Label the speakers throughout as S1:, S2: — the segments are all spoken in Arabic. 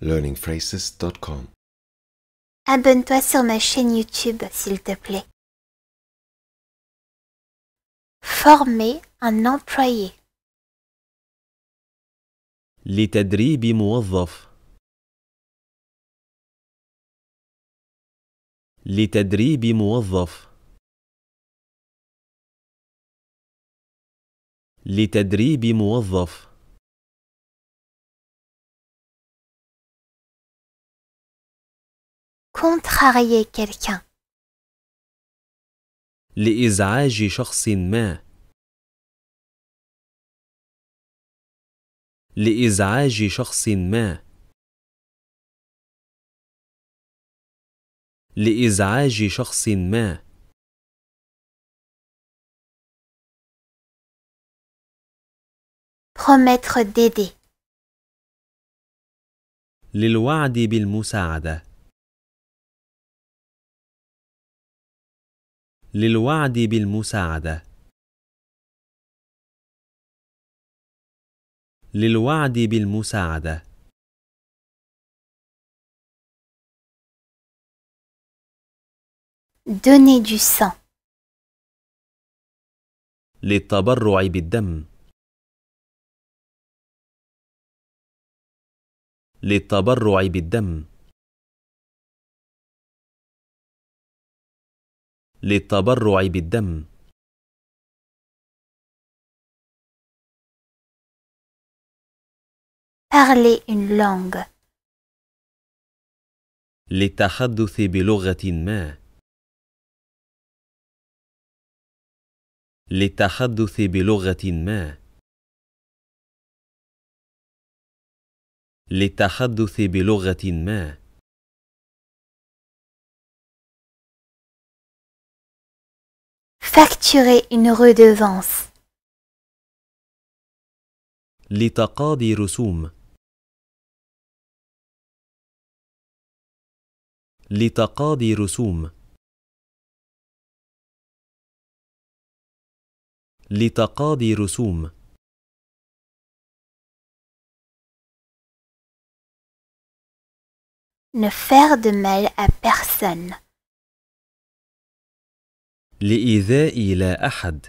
S1: learningphrases.com. Abonne-toi sur ma chaîne YouTube, s'il te plaît. Former un employé.
S2: لتدريب موظف
S1: لتدريب موظف لتدريب موظف contrarier quelqu'un. لإزعاج شخص ما لإزعاج شخص ما لإزعاج شخص ما promettre d'aider للوعد بالمساعده للوعد بالمساعدة للوعد بالمساعدة Donner du sang. للتبرع بالدم للتبرع بالدم للتبرع بالدم parler une langue للتحدث بلغة ما للتحدث بلغة ما للتحدث بلغة ما Facturer une redevance. Litaka Dirusum. Litaka Dirusum. Litaka Dirusum. Ne faire de mal à personne. لإيذاء لا أحد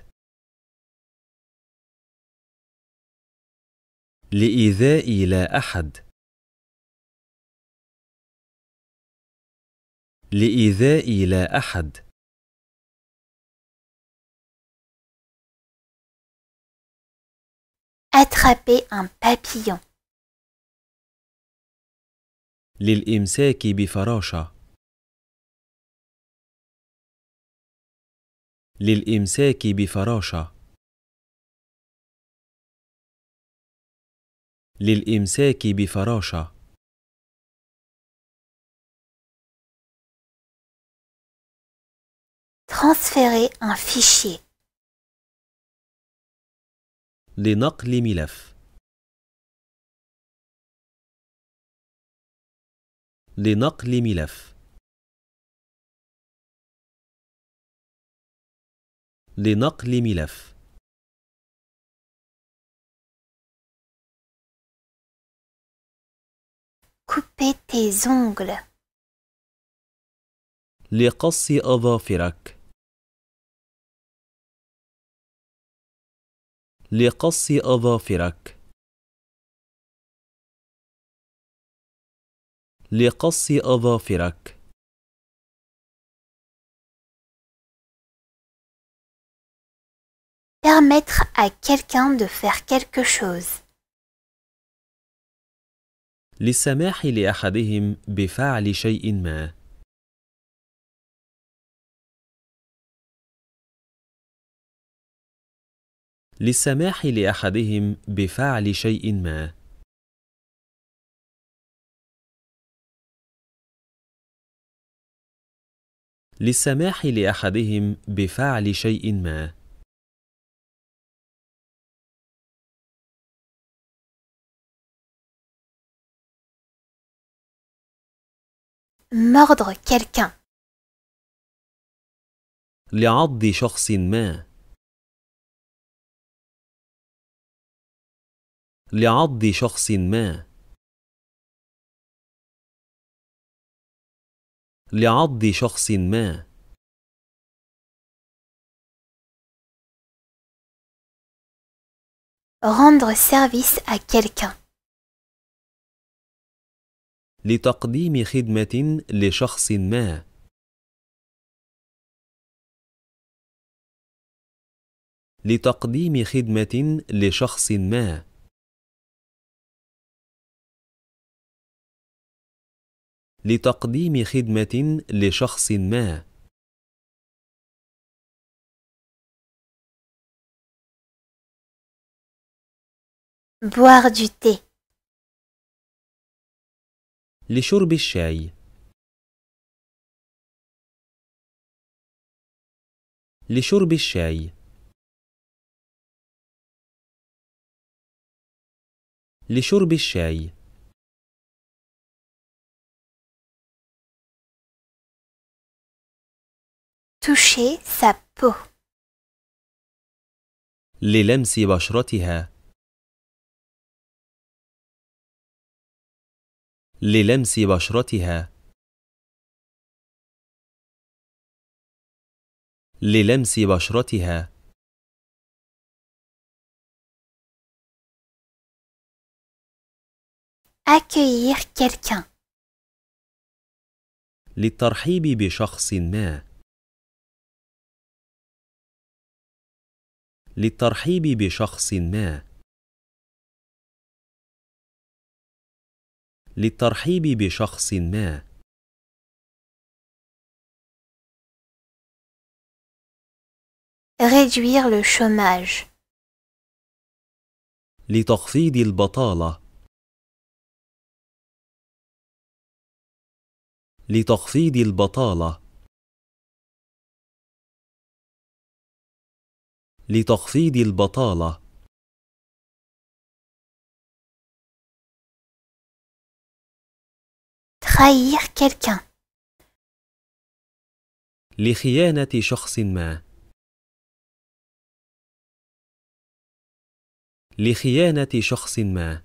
S1: لإيذاء لا أحد لإيذاء لا أحد Attraper un papillon. للإمساك بفراشة للإمساك بفراشة للإمساك بفراشة Transférer un fichier. لنقل ملف لنقل ملف لنقل ملف Couper tes ongles. لقص أظافرك لقص أظافرك لقص أظافرك Permettre à quelqu'un de faire quelque chose.
S2: للسماح لأحدهم بفعل شيء ما.
S1: للسماح لأحدهم بفعل شيء ما. للسماح لأحدهم بفعل شيء ما. Mordre quelqu'un. Les des de chorsine, mais les arbres de chorsine, les arbres rendre service à quelqu'un.
S2: لتقديم خدمة لشخص ما
S1: لتقديم خدمة
S2: لشخص ما لتقديم خدمة لشخص ما
S1: boire du thé لشرب الشاي لشرب الشاي لشرب الشاي toucher sa peau للمس بشرتها للمس بشرتها للمس بشرتها accueillir quelqu'un للترحيب بشخص ما للترحيب بشخص ما للترحيب بشخص ما Réduire le chômage. لتخفيض البطالة لتخفيض البطالة لتخفيض البطالة trahir quelqu'un. لخيانة شخص ما. لخيانة شخص ما.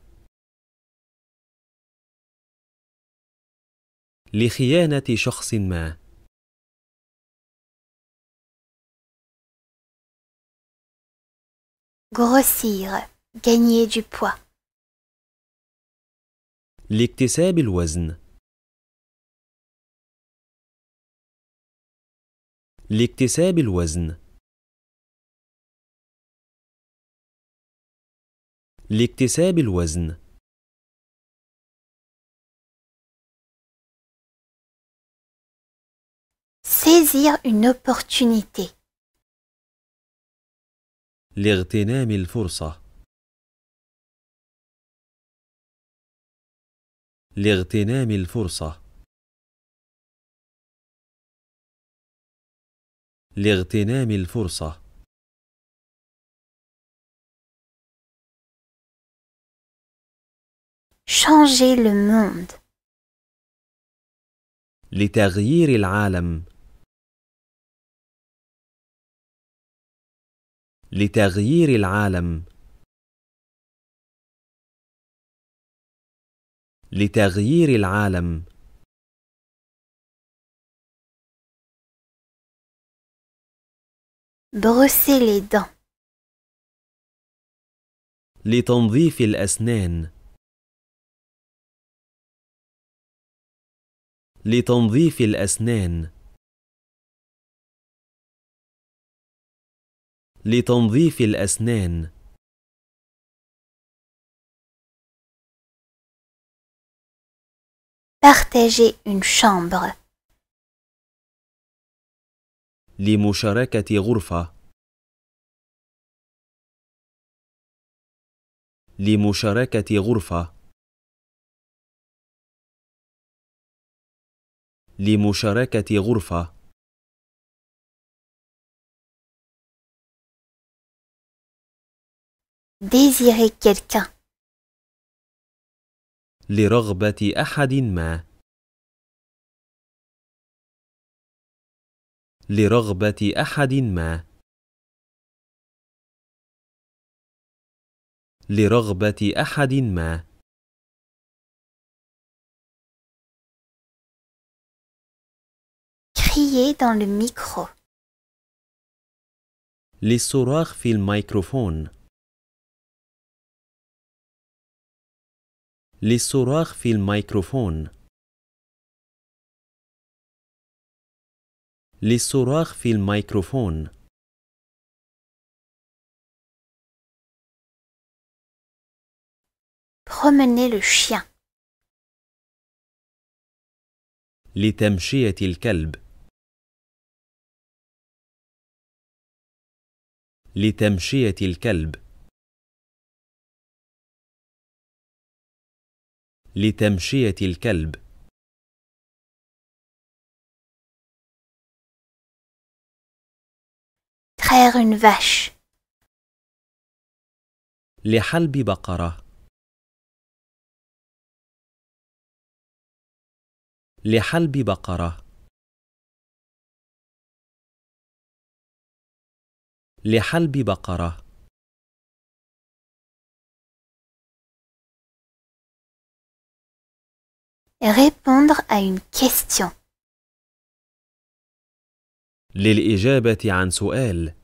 S1: لخيانة شخص ما. grossir, gagner du poids. لاكتساب الوزن لاكتساب الوزن لاكتساب الوزن saisir une opportunité لاغتنام الفرصة لاغتنام الفرصة لاغتنام الفرصة changer le monde لتغيير العالم لتغيير العالم لتغيير العالم Brosser les dents les tombmberis filt Asnen Les tombmberis filt Assnen Les tombmberis filt Assnen Partagez une chambre. لمشاركة غرفة لمشاركة غرفة لمشاركة غرفة désirer quelqu'un لرغبة أحد ما لرغبة أحد ما لرغبة أحد ما للصراخ في الميكروفون للصراخ في الميكروفون للصراخ في الميكروفون Promener le chien. لتمشية الكلب لتمشية الكلب لتمشية الكلب faire une vache. لحلب بقرة لحلب بقرة لحلب بقرة Répondre à une question. للإجابة عن سؤال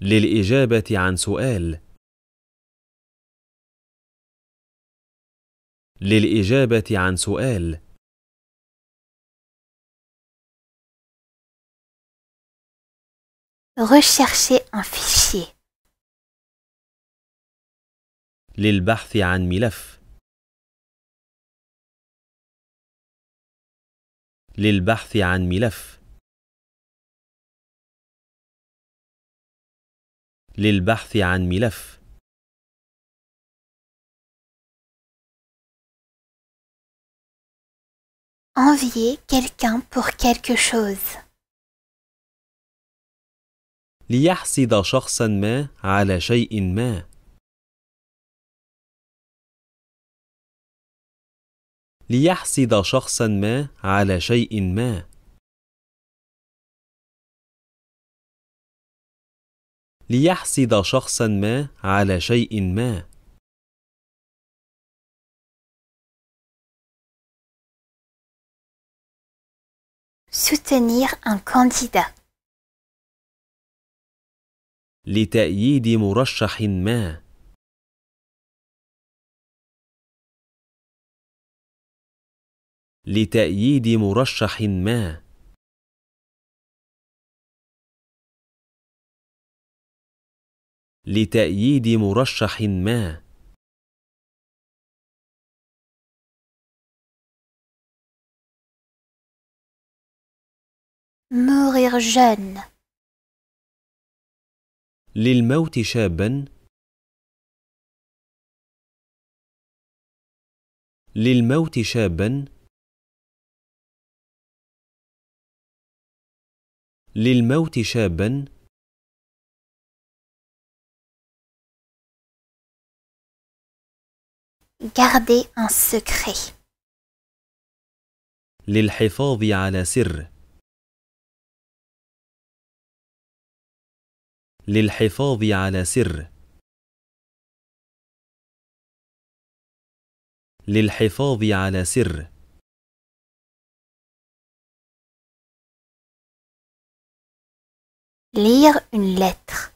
S1: للإجابة عن سؤال للإجابة عن سؤال Rechercher un fichier. للبحث عن ملف للبحث عن ملف للبحث عن ملف Envier quelqu'un pour quelque chose.
S2: ليحسد شخصا ما على شيء ما. ليحسد شخصا ما على شيء ما. ليحسد شخصا ما على شيء ما
S1: soutenir un candidat لتأييد مرشح ما لتأييد مرشح ما لتأييد مرشح ما Mourir jeune. للموت شابا للموت شابا للموت شابا Garder un secret. للحفاظ على سر للحفاظ على سر للحفاظ على سر lire une lettre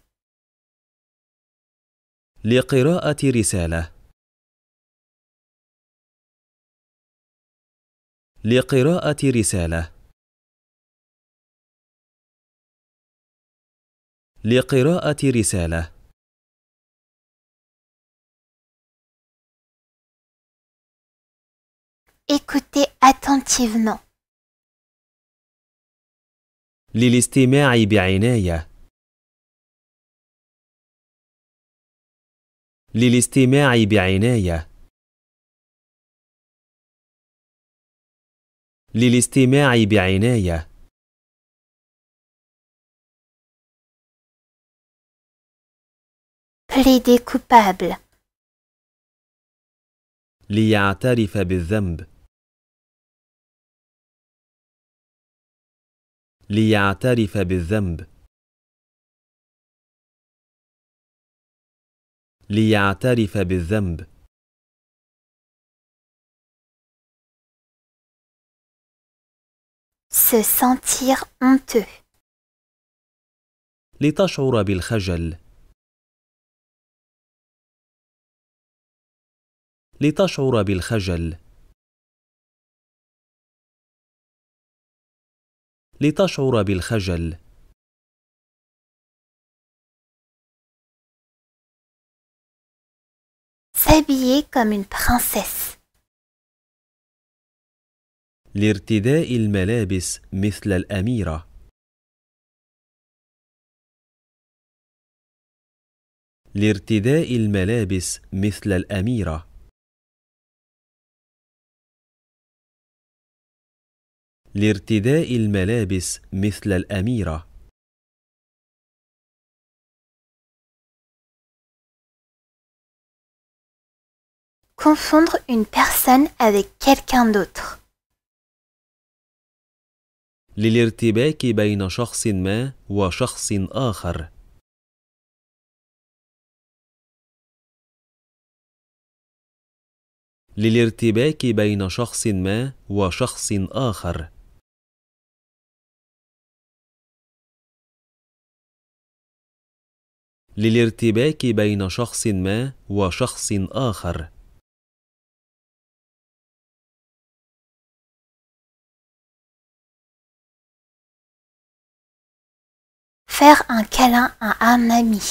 S1: لقراءة رسالة لقراءة رسالة لقراءة رسالة Écoutez attentivement. للاستماع بعناية للاستماع بعناية للاستماع بعناية plaider coupable ليعترف بالذنب ليعترف بالذنب ليعترف بالذنب Se sentir honteux. L'État aura bil-Hajel. L'étache aura bil-Hajel. L'étache aura S'habiller comme une princesse.
S2: لارتداء الملابس مثل الأميرة لارتداء الملابس مثل
S1: الأميرة لارتداء الملابس مثل الأميرة Confondre une personne avec quelqu'un d'autre.
S2: للارتباك بين شخص ما وشخص آخر
S1: للارتباك بين شخص ما وشخص آخر للارتباك بين شخص ما وشخص آخر faire un câlin à un ami.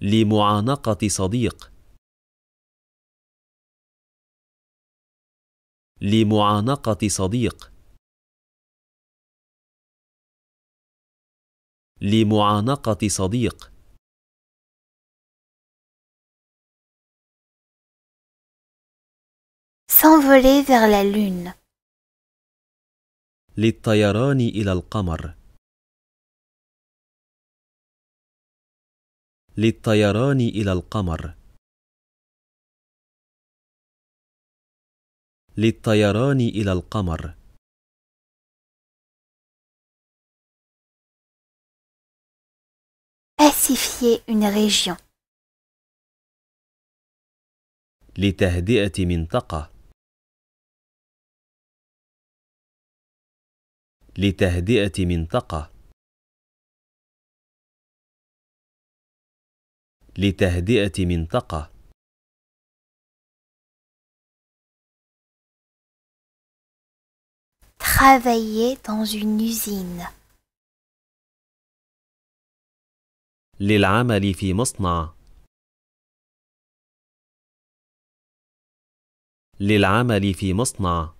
S1: لمعانقة صديق لمعانقة صديق لمعانقة صديق S'envoler vers la lune للطيران إلى القمر للطيران إلى القمر للطيران إلى القمر لتهدئة منطقة لتهدئة منطقة لتهدئة منطقة Travailler dans une usine.
S2: للعمل في مصنع.
S1: للعمل في مصنع.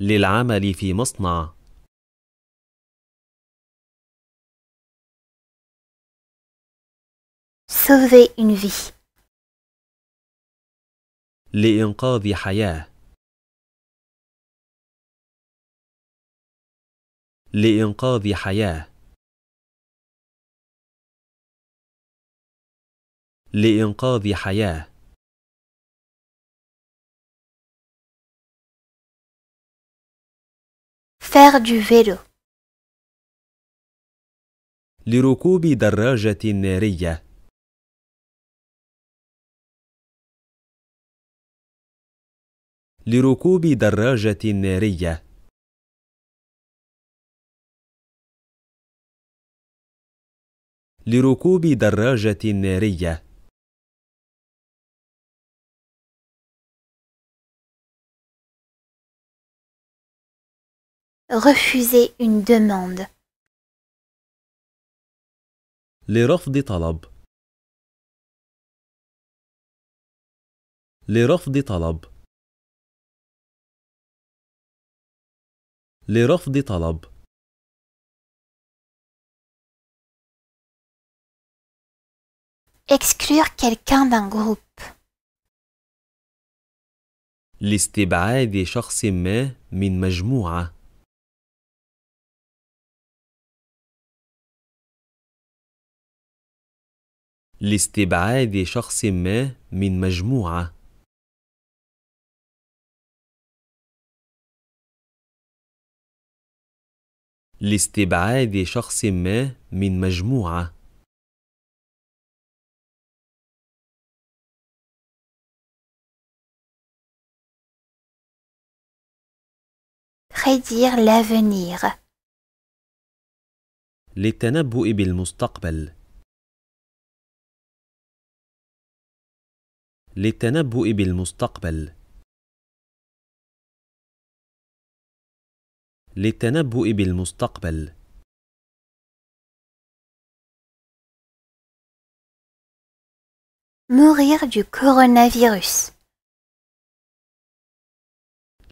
S1: للعمل في مصنع لإنقاذ حياة لإنقاذ حياة لإنقاذ حياة Faire du vélo. لركوب
S2: دراجة نارية. لركوب دراجة نارية.
S1: لركوب دراجة نارية. refuser une demande. Les refus de talab. Les refus de talab. Les refus de talab. Exclure quelqu'un d'un groupe.
S2: L'istibad est min groupe.
S1: لاستبعاد شخص ما من مجموعة لاستبعاد شخص ما من مجموعة prédire l'avenir للتنبؤ بالمستقبل للتنبؤ بالمستقبل للتنبؤ بالمستقبل Mourir du coronavirus.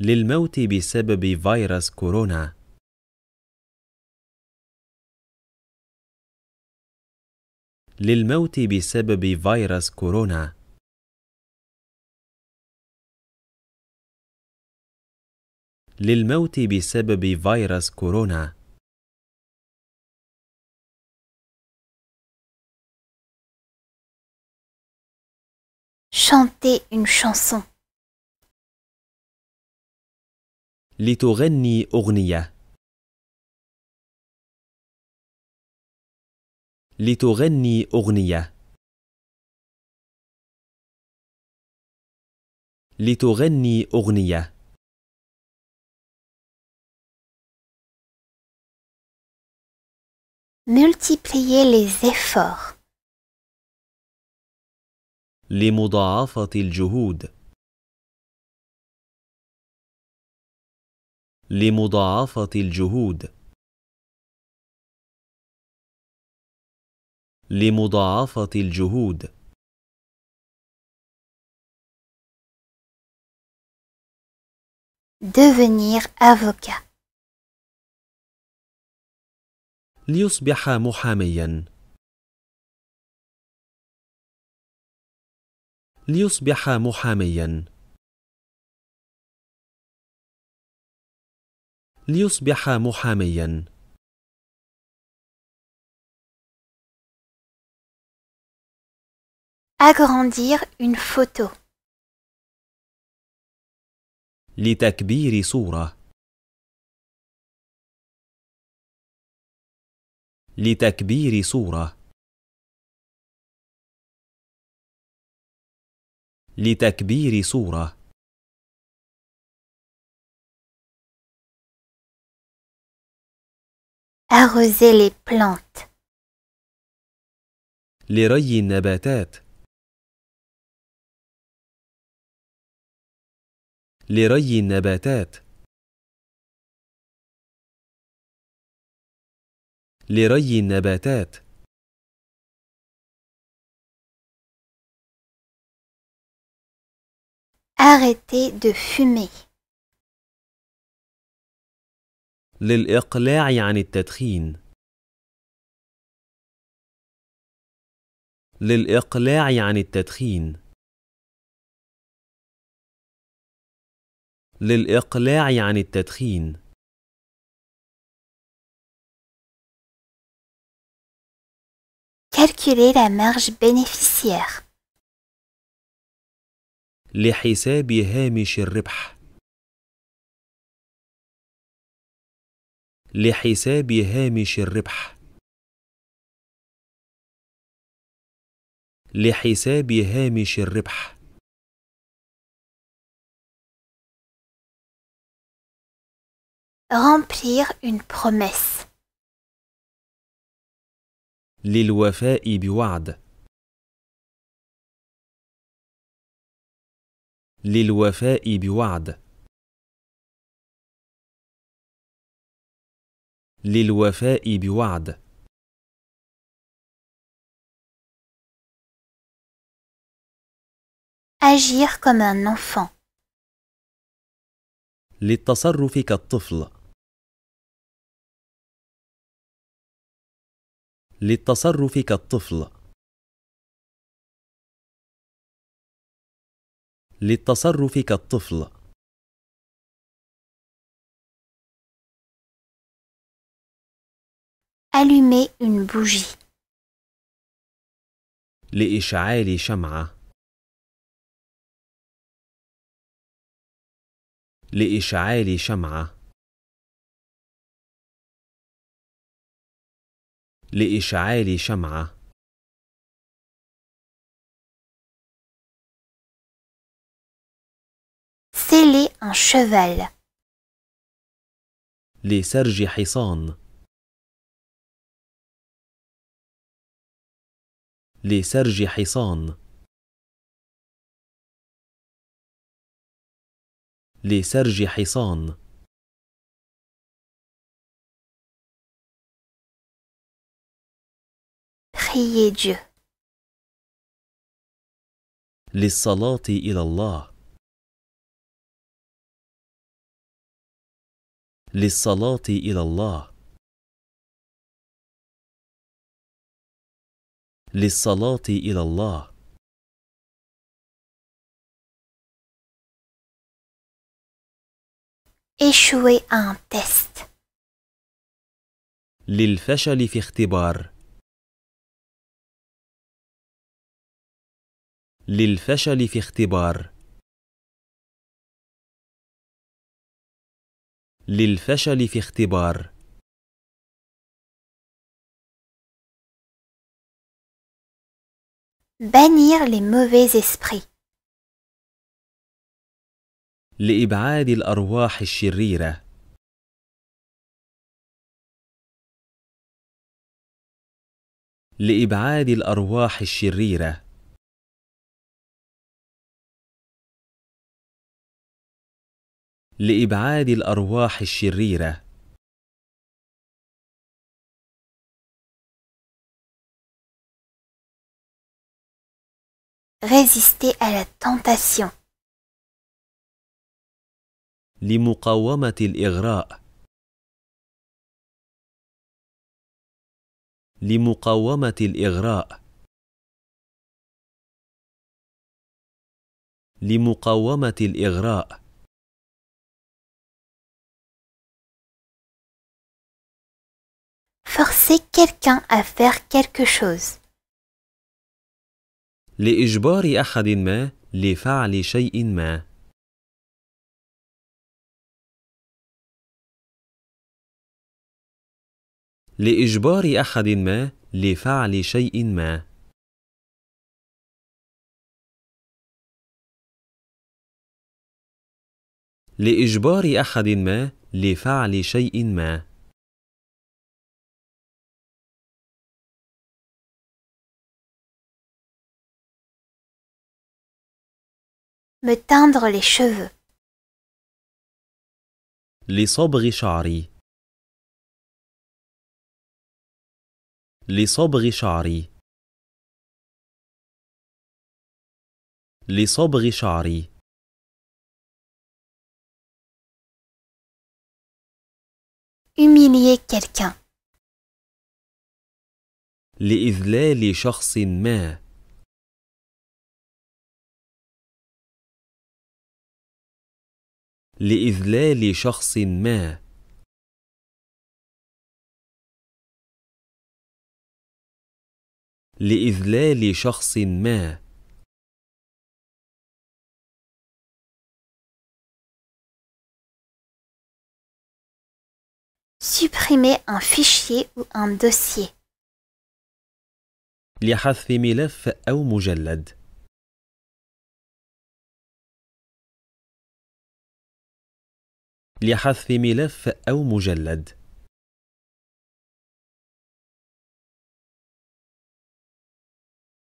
S2: للموت بسبب فيروس
S1: كورونا. للموت بسبب فيروس كورونا. للموت بسبب فيروس كورونا chanter une chanson لتغني أغنية لتغني أغنية لتغني أغنية Multiplier les efforts. Les modas font-ils du hood Les modas font-ils Les modas Devenir avocat. ليصبح محاميا ليصبح محاميا ليصبح محاميا agrandir une photo لتكبير صوره لتكبير صورة لتكبير صورة Arroser les plantes. لري النباتات لري النباتات لري النباتات Arrêtez de fumer. للإقلاع عن التدخين للإقلاع عن التدخين للإقلاع عن التدخين Calculer la marge bénéficiaire.
S2: Les chisses bien aimées chez Ribach. Les chisses bien aimées chez Ribach.
S1: Remplir une promesse. للوفاء بوعد للوفاء بوعد للوفاء بوعد Agir comme un enfant. للتصرف كالطفل للتصرف كالطفل للتصرف كالطفل Allumer une bougie. لإشعال شمعة لإشعال شمعة لإشعال شمعة سيلي ان cheval. لسرج حصان لسرج حصان لسرج حصان prier Dieu. للصلاة إلى الله. للصلاة إلى الله. للصلاة إلى الله. échouer un test. للفشل في اختبار للفشل في اختبار للفشل في اختبار Bannir les mauvais esprits.
S2: لإبعاد الأرواح الشريرة لإبعاد الأرواح الشريرة لابعاد الارواح الشريره
S1: résister à la tentation لمقاومه الاغراء لمقاومه الاغراء لمقاومه الاغراء forcer quelqu'un à faire quelque chose.
S2: لإجبار أحد ما لفعل
S1: شيء ما. لإجبار أحد ما لفعل شيء ما. لإجبار أحد ما لفعل شيء ما. Me tendre les cheveux les sobrebri charries Les sobrebri charries Les sobrebri charries Humilier quelqu'un les évelets les لاذلال شخص ما لاذلال شخص ما Supprimer un fichier ou un dossier.
S2: لحذف ملف أو مجلد
S1: لحذف ملف أو مجلد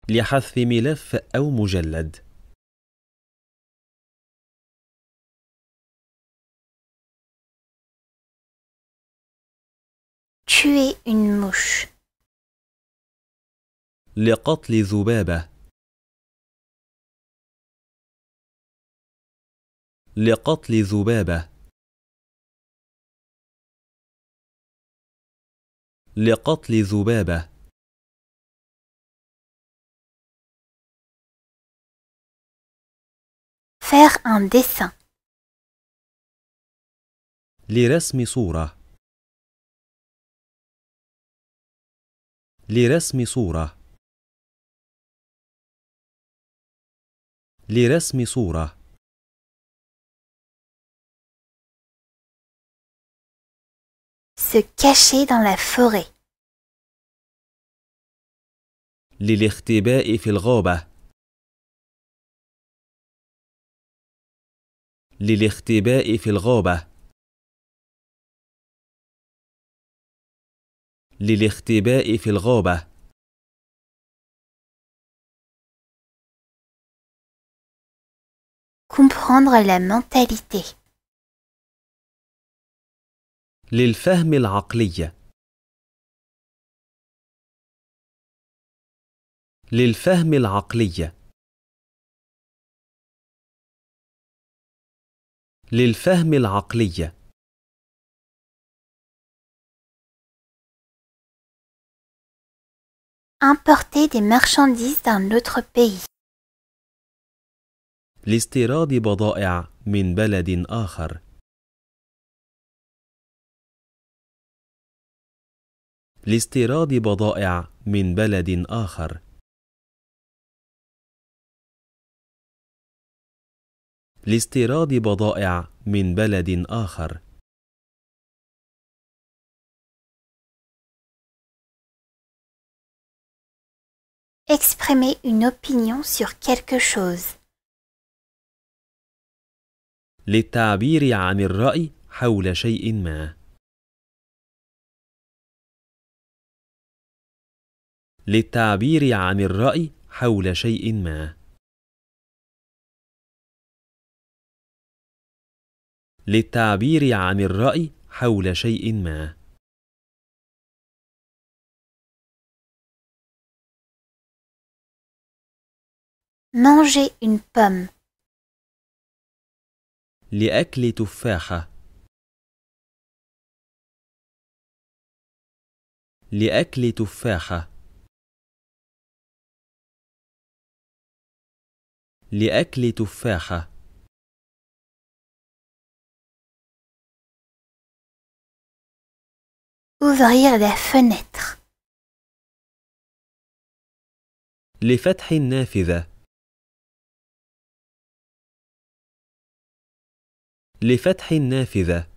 S1: لحذف ملف أو مجلد لقتل ذبابة لقتل ذبابة لقتل ذبابة Faire un dessin. لرسم صورة لرسم صورة لرسم صورة Se cacher dans la forêt. Lilihtebe et Filroba. Lilihtebe et Filroba. Lilihtebe et Filroba. Comprendre la mentalité. للفهم العقلية للفهم العقلية للفهم العقلية Importer des marchandises d'un autre pays.
S2: لاستيراد بضائع من بلد آخر. لاستيراد بضائع من
S1: بلد آخر لاستيراد بضائع من بلد آخر Exprimer une opinion sur quelque chose.
S2: للتعبير عن الرأي حول شيء ما. للتعبير عن الرأي حول شيء ما للتعبير عن الرأي حول
S1: شيء ما Manger une pomme. لأكل تفاحة. لأكل تفاحة. لأكل تفاحة Ouvrir la fenêtre. لفتح النافذة لفتح النافذة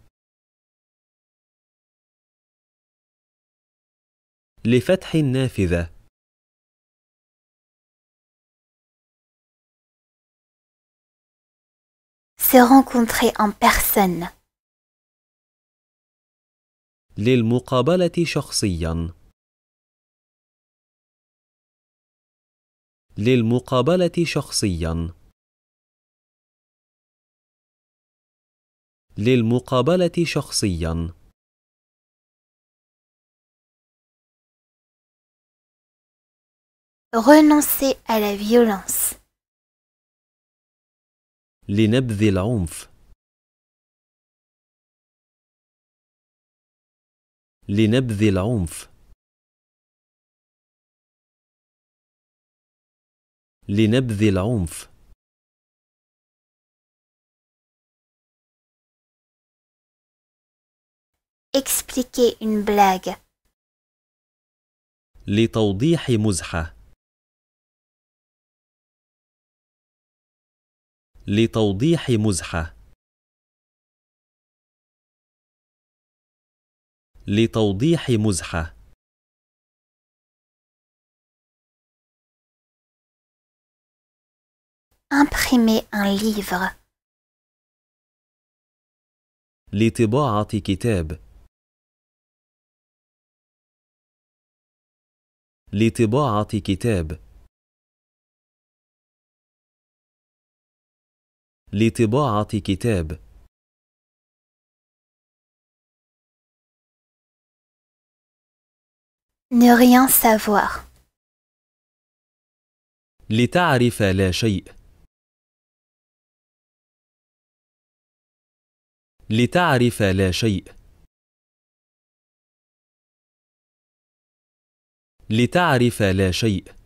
S1: لفتح النافذة se rencontrer en personne.
S2: للمقابلة شخصيا. للمقابلة شخصيا. للمقابلة شخصيا.
S1: Renoncer à la violence. لنبذ العنف لنبذ العنف لنبذ العنف expliquer une blague لتوضيح مزحه لتوضيح مزحة لتوضيح مزحة Imprimer un livre. لطباعة كتاب لطباعة كتاب لطباعة كتاب Ne rien savoir. لتعرف لا شيء لتعرف لا شيء لتعرف لا شيء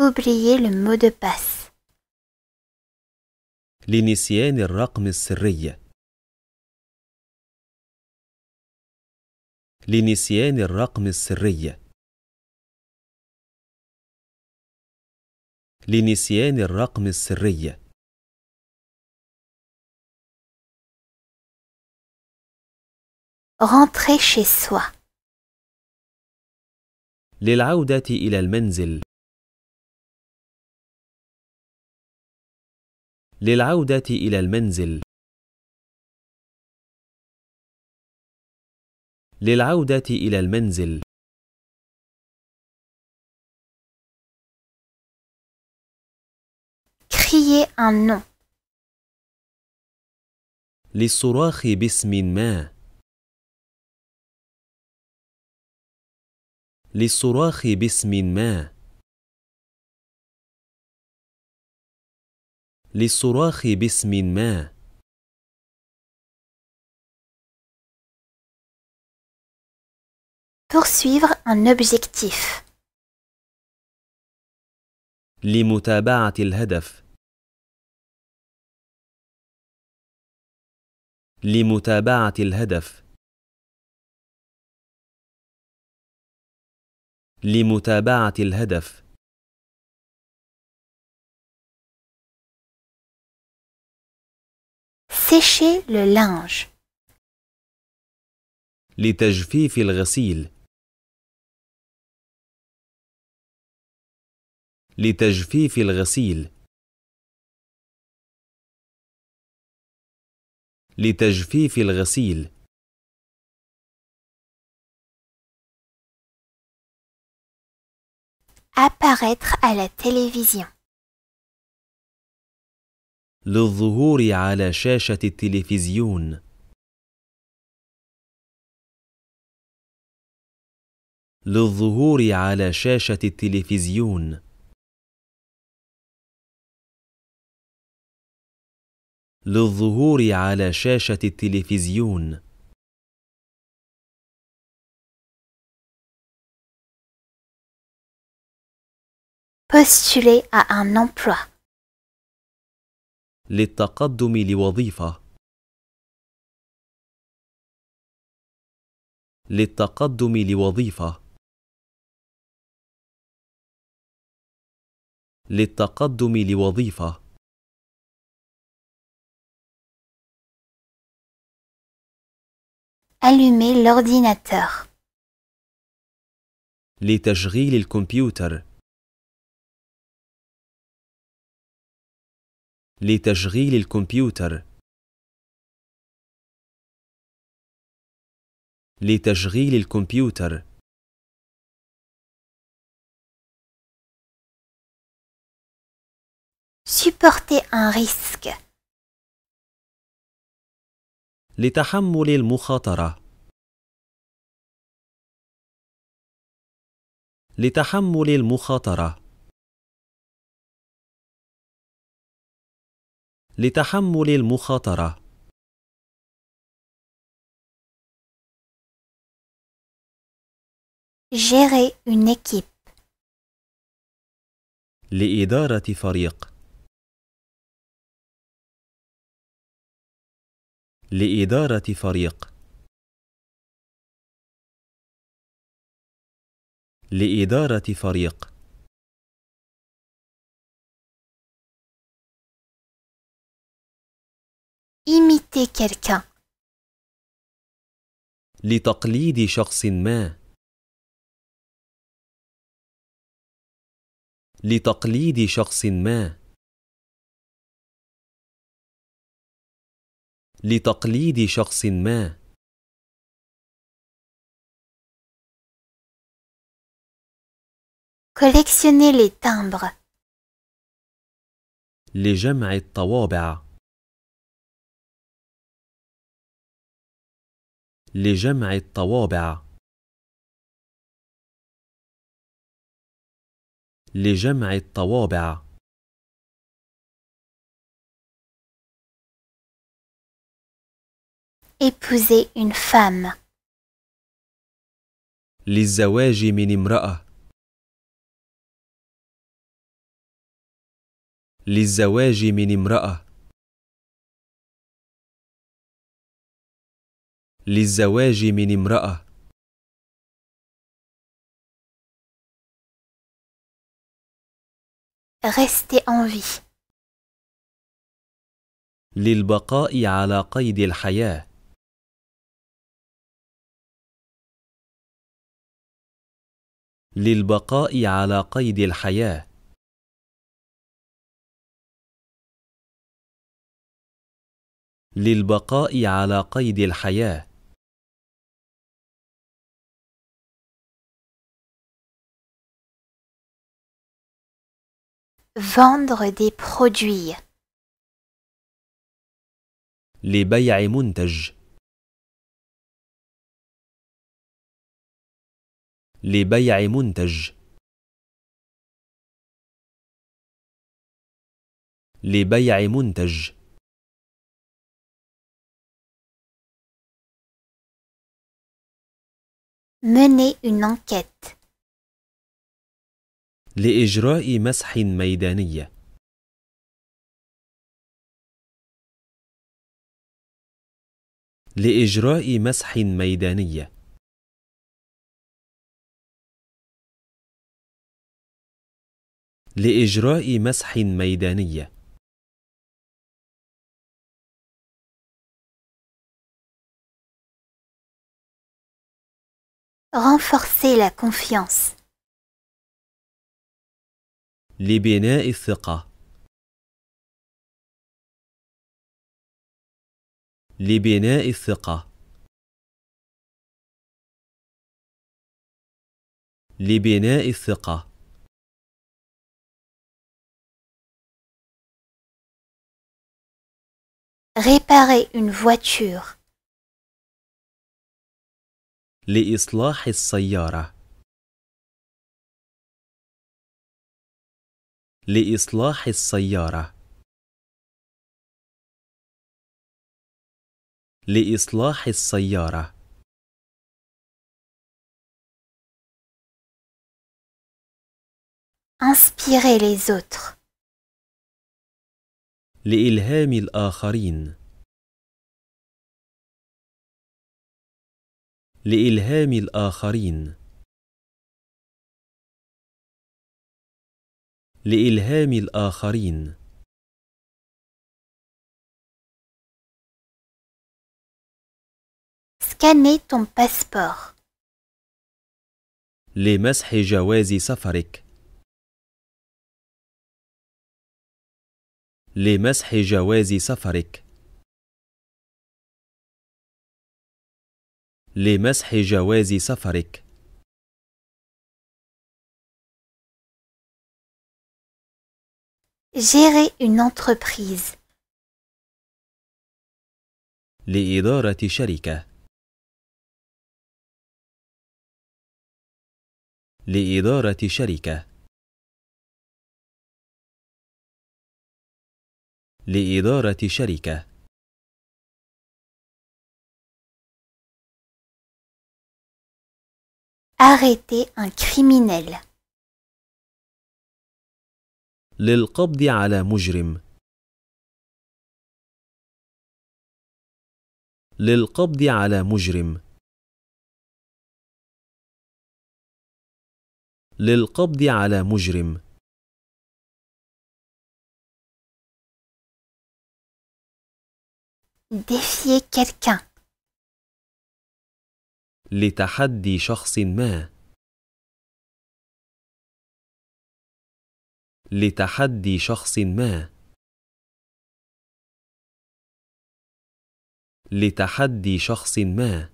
S1: oublier le mot de passe. لنسيان الرقم السري لنسيان الرقم السري لنسيان الرقم السري rentrer chez soi للعودة إلى المنزل للعودة إلى المنزل للعودة إلى المنزل للصراخ باسم ما للصراخ باسم ما للصراخ باسم ما Poursuivre un objectif. لمتابعة الهدف لمتابعة الهدف لمتابعة الهدف Sécher le linge. létage le gisil. létage le gisil. létage le gisil. Apparaître à la télévision.
S2: للظهور على شاشة التلفزيون للظهور على شاشة التلفزيون للظهور على شاشة التلفزيون
S1: Postuler à un emploi للتقدم لوظيفة للتقدم لوظيفة للتقدم لوظيفة Allumer l'ordinateur. لتشغيل الكمبيوتر لتشغيل الكمبيوتر لتشغيل الكمبيوتر supporter un risque لتحمل المخاطرة لتحمل المخاطرة لتحمل المخاطرة gérer une équipe لإدارة فريق لإدارة فريق لإدارة فريق copier quelqu'un. لتقليد شخص ما لتقليد شخص ما لتقليد شخص ما collectionner les timbres لجمع الطوابع لجمع الطوابع لجمع الطوابع Épouser une femme. للزواج من امرأة للزواج من امرأة للزواج من امرأة للبقاء على قيد الحياة للبقاء على قيد الحياة للبقاء على قيد الحياه Vendre des produits. Les Montage Les Montage. Les Montage Mener une enquête. لإجراء مسح ميدانية لإجراء مسح ميدانية لإجراء مسح ميدانية Renforcer la confiance لبناء الثقة لبناء الثقة لبناء الثقة Réparer une voiture. لإصلاح السيارة لإصلاح السيارة لإصلاح السيارة Inspirer les autres. لإلهام الآخرين لإلهام الآخرين لإلهام الآخرين Scanner ton passeport.
S2: لمسح جواز سفرك لمسح جواز
S1: سفرك
S2: لمسح جواز سفرك
S1: Gérer une entreprise. Les Edoratichariques. Les Edoratichariques. Les Edoratichariques. Arrêter un criminel. للقبض على مجرم للقبض على مجرم للقبض على مجرم défier quelqu'un لتحدي شخص ما لتحدي شخص ما لتحدي شخص ما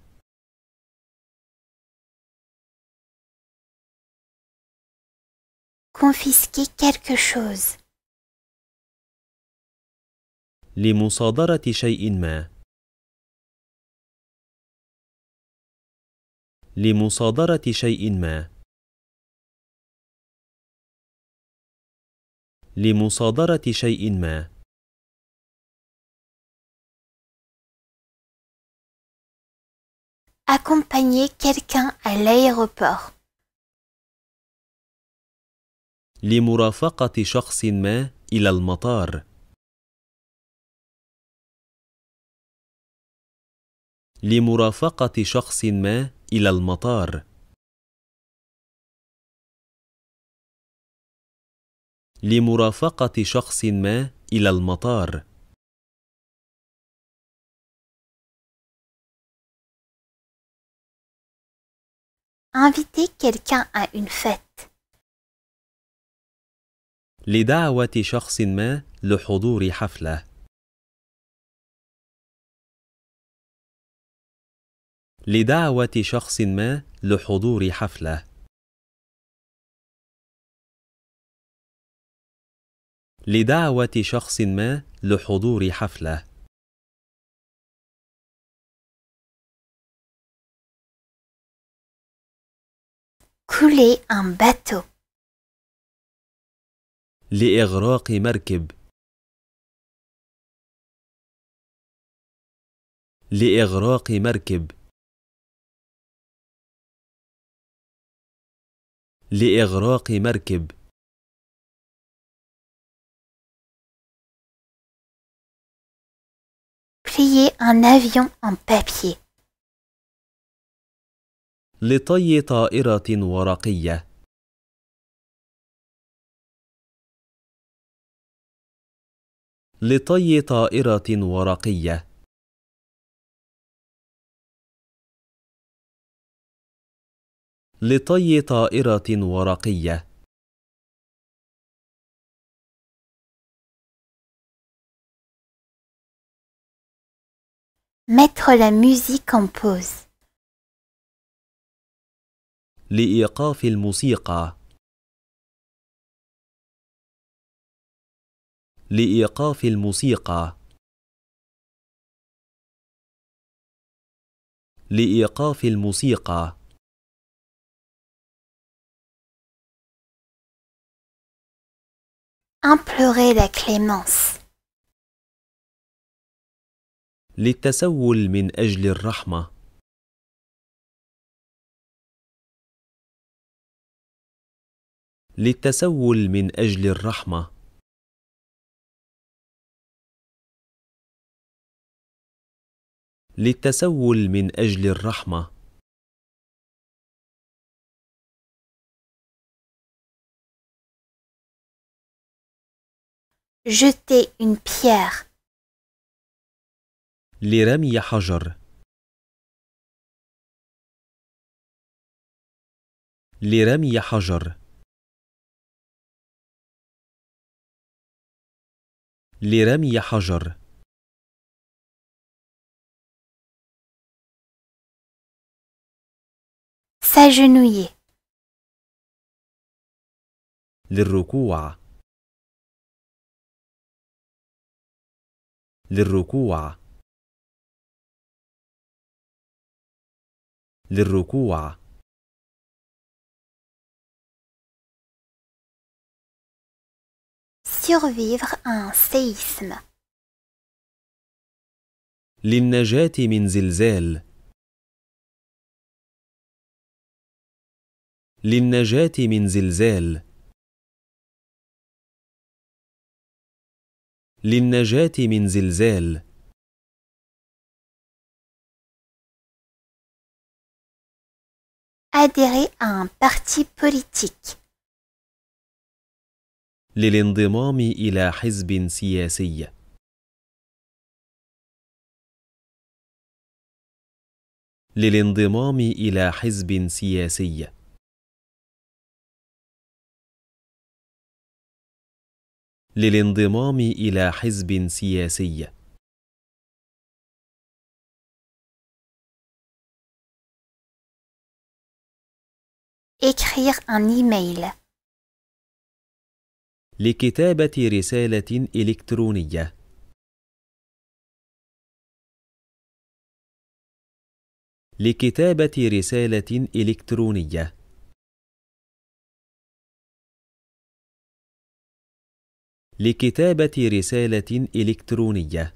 S1: confisquer quelque chose
S2: لمصادرة شيء ما لمصادرة شيء ما لمصادرة شيء ما
S1: Accompagner quelqu'un à l'aéroport.
S2: لمرافقة شخص ما إلى المطار. لمرافقة شخص ما إلى المطار. لمرافقة شخص ما إلى المطار
S1: Inviter quelqu'un à une fête.
S2: لدعوة شخص ما لحضور حفلة.
S1: لدعوة
S2: شخص ما لحضور حفلة. لدعوة شخص ما لحضور
S1: حفلة. couler un bateau. لإغراق مركب. لإغراق مركب. لإغراق مركب. créer un avion en papier.
S2: لطي طائرة ورقية
S1: لطي طائرة ورقية لطي طائرة ورقية Mettre la musique en pause.
S2: لإيقاف الموسيقى
S1: لإيقاف الموسيقى لإيقاف الموسيقى Implorer la clémence
S2: للتسول من أجل الرحمة للتسول من أجل الرحمة للتسول من أجل الرحمة
S1: Jeter une pierre لرمي حجر لرمي حجر لرمي حجر s'agenouiller للركوع للركوع للركوع survivre un séisme للنجاة من زلزال للنجاة من زلزال للنجاة من زلزال adhérer à un parti politique.
S2: للانضمام إلى حزب سياسي.
S1: للانضمام
S2: إلى حزب سياسي. للانضمام إلى حزب سياسي.
S1: Écrire un email.
S2: لكتابة رسالة إلكترونية.
S1: لكتابة
S2: رسالة إلكترونية. لكتابة رسالة إلكترونية.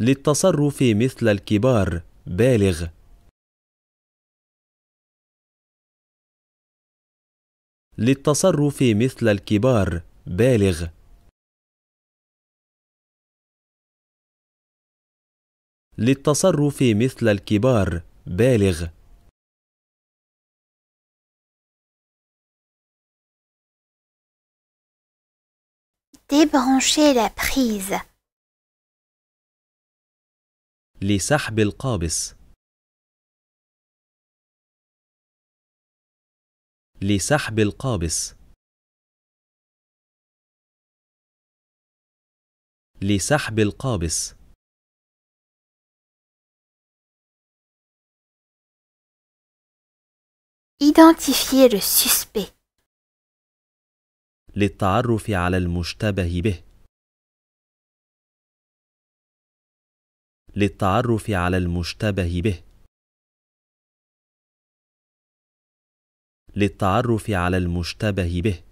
S2: للتصرف مثل الكبار بالغ للتصرف مثل الكبار بالغ للتصرف مثل الكبار بالغ
S1: Débrancher la prise لسحب القابس لسحب القابس لسحب القابس Identifier le suspect
S2: للتعرف على المشتبه به للتعرف على المشتبه به للتعرف على المشتبه به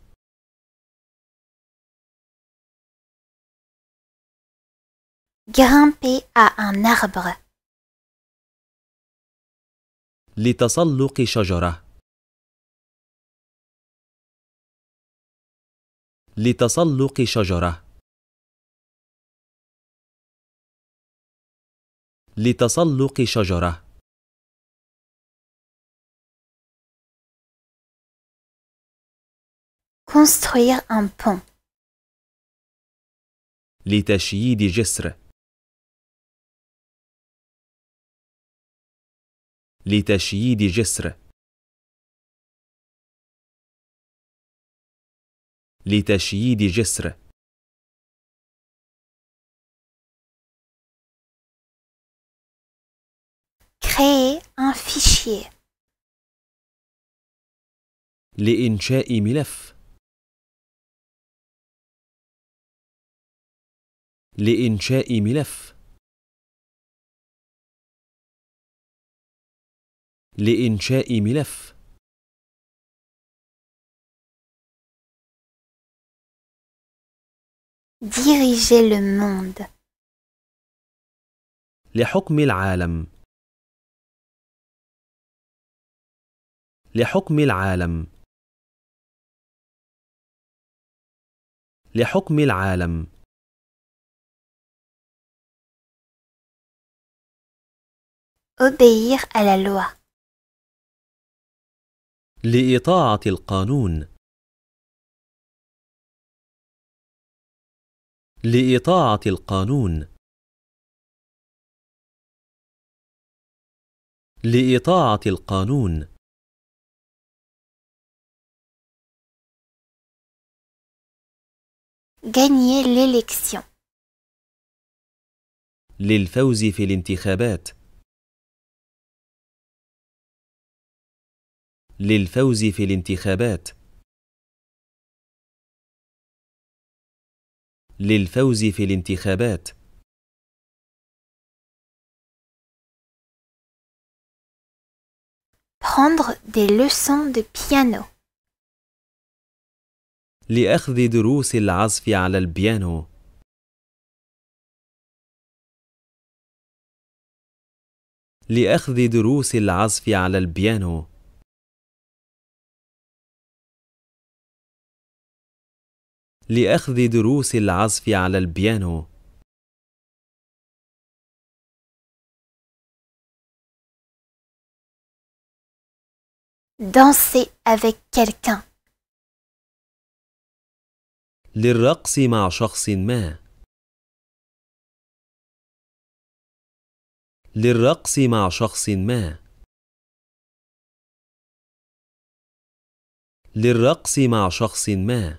S1: لتسلق شجرة لتسلق شجره لتسلق شجرة construire un pont لتشييد جسر لتشييد جسر لتشييد جسر لإنشاء ملف لإنشاء ملف لإنشاء ملف Diriger le monde لحكم العالم لحكم العالم لحكم العالم obéir à la loi لإطاعة القانون لإطاعة القانون لإطاعة القانون Gagner l'élection. للفوز في الانتخابات. للفوز في الانتخابات. للفوز في الانتخابات. Prendre des leçons de piano.
S2: لأخذ دروس العزف على البيانو لأخذ دروس العزف على البيانو لأخذ دروس العزف على البيانو
S1: Danser avec quelqu'un
S2: للرقص مع شخص ما للرقص مع شخص ما
S1: للرقص مع شخص ما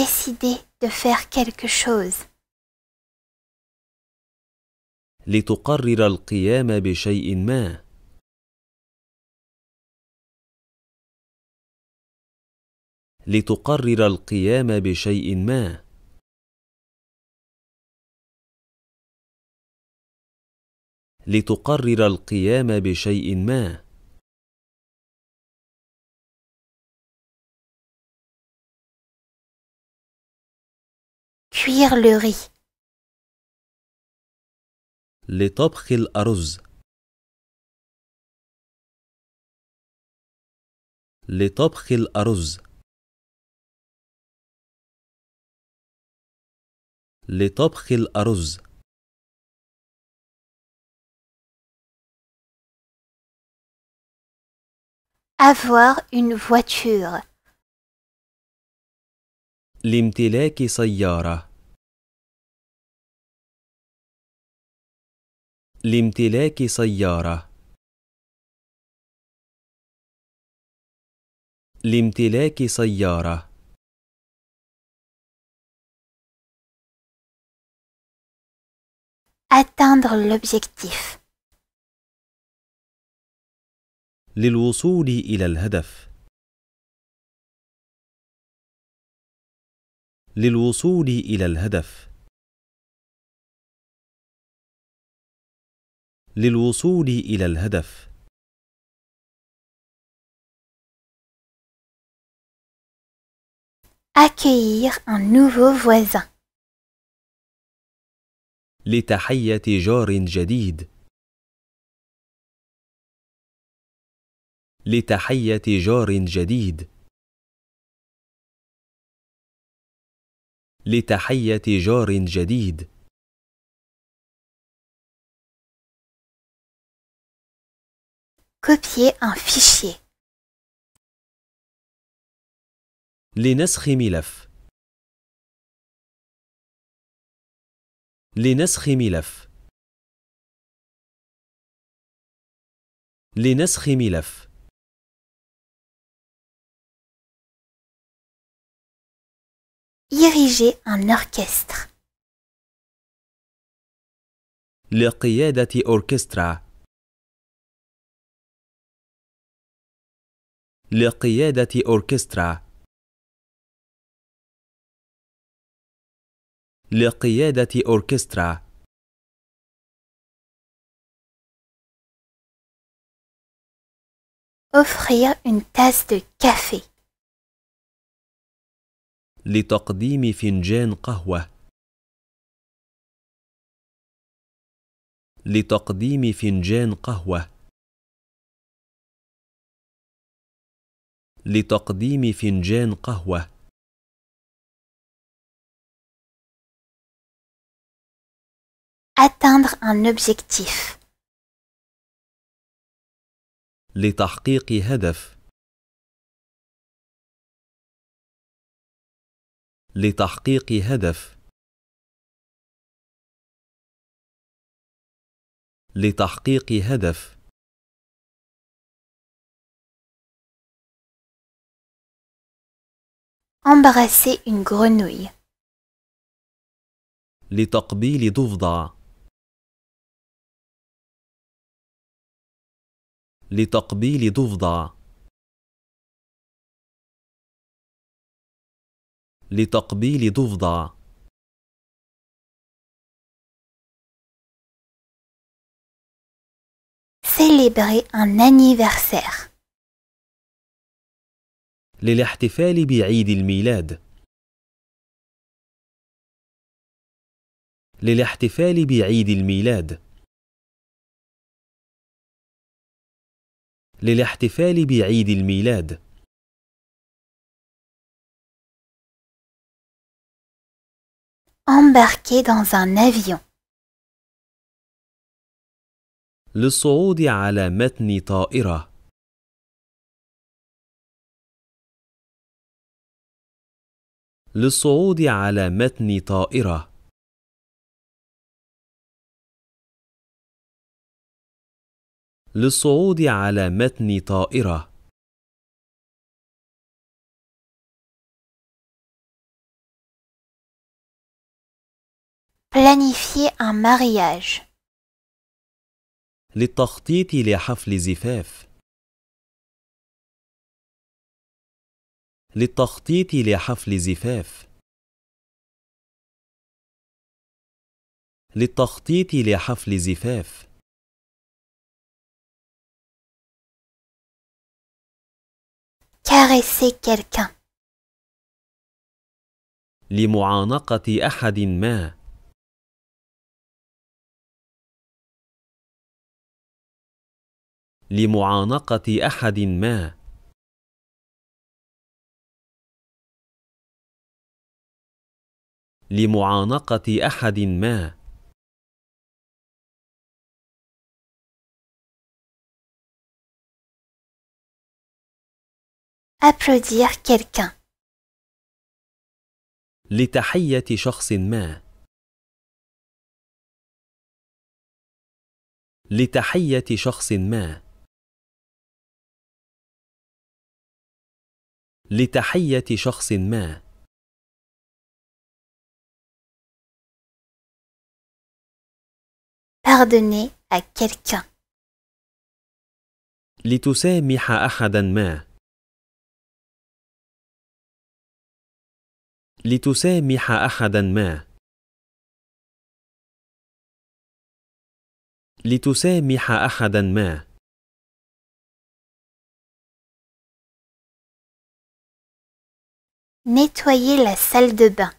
S1: Décider de faire quelque chose.
S2: لتقرر القيام بشيء ما لتقرر القيام بشيء ما لتقرر القيام بشيء
S1: ما لطبخ الأرز لطبخ الأرز لطبخ الأرز Avoir une voiture.
S2: لامتلاك سيارة لامتلاك سيارة
S1: لامتلاك سيارة atteindre l'objectif. للوصول إلى الهدف. للوصول إلى الهدف. للوصول إلى الهدف. Accueillir un nouveau voisin.
S2: لتحية جار جديد لتحية جار جديد لتحية جار جديد
S1: Copier un لنسخ ملف لنسخ ملف لنسخ ملف لقيادة أوركسترا لقيادة أوركسترا لقيادة أوركسترا offrir une tasse de café.
S2: لتقديم فنجان قهوة. لتقديم فنجان قهوة.
S1: لتقديم فنجان قهوة. atteindre un objectif. لتحقيق هدف لتحقيق هدف لتحقيق هدف embrasser une grenouille لتقبيل ضفدع لتقبيل ضفدع لتقبيل ضفدع للاحتفال بعيد الميلاد للاحتفال بعيد الميلاد للاحتفال بعيد الميلاد embarquer dans un avion
S2: للصعود على متن
S1: طائرة للصعود على متن طائرة للصعود على متن طائرة Planifier un mariage.
S2: للتخطيط لحفل زفاف للتخطيط
S1: لحفل زفاف للتخطيط لحفل زفاف caresser quelqu'un. لمعانقة أحد ما لمعانقة أحد ما لمعانقة أحد ما Applaudir quelqu'un. لتحية شخص ما. لتحية شخص ما. لتحية شخص ما. Pardonner à quelqu'un. لتسامح أحدا ما. لتسامح أحدا ما لتسامح أحدا ما Nettoyer la salle de bain.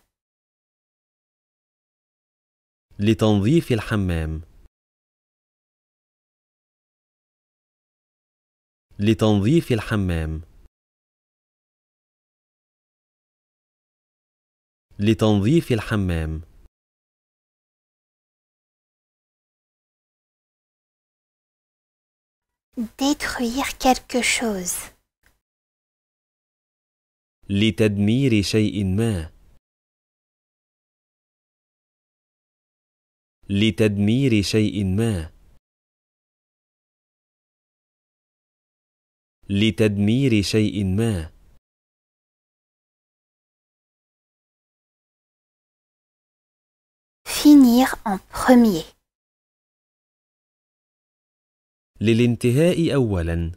S1: لتنظيف الحمام لتنظيف الحمام لتنظيف الحمام Détruire quelque chose. لتدمير شيء ما. لتدمير شيء ما. لتدمير شيء ما. finir en premier. للانتهاء أولا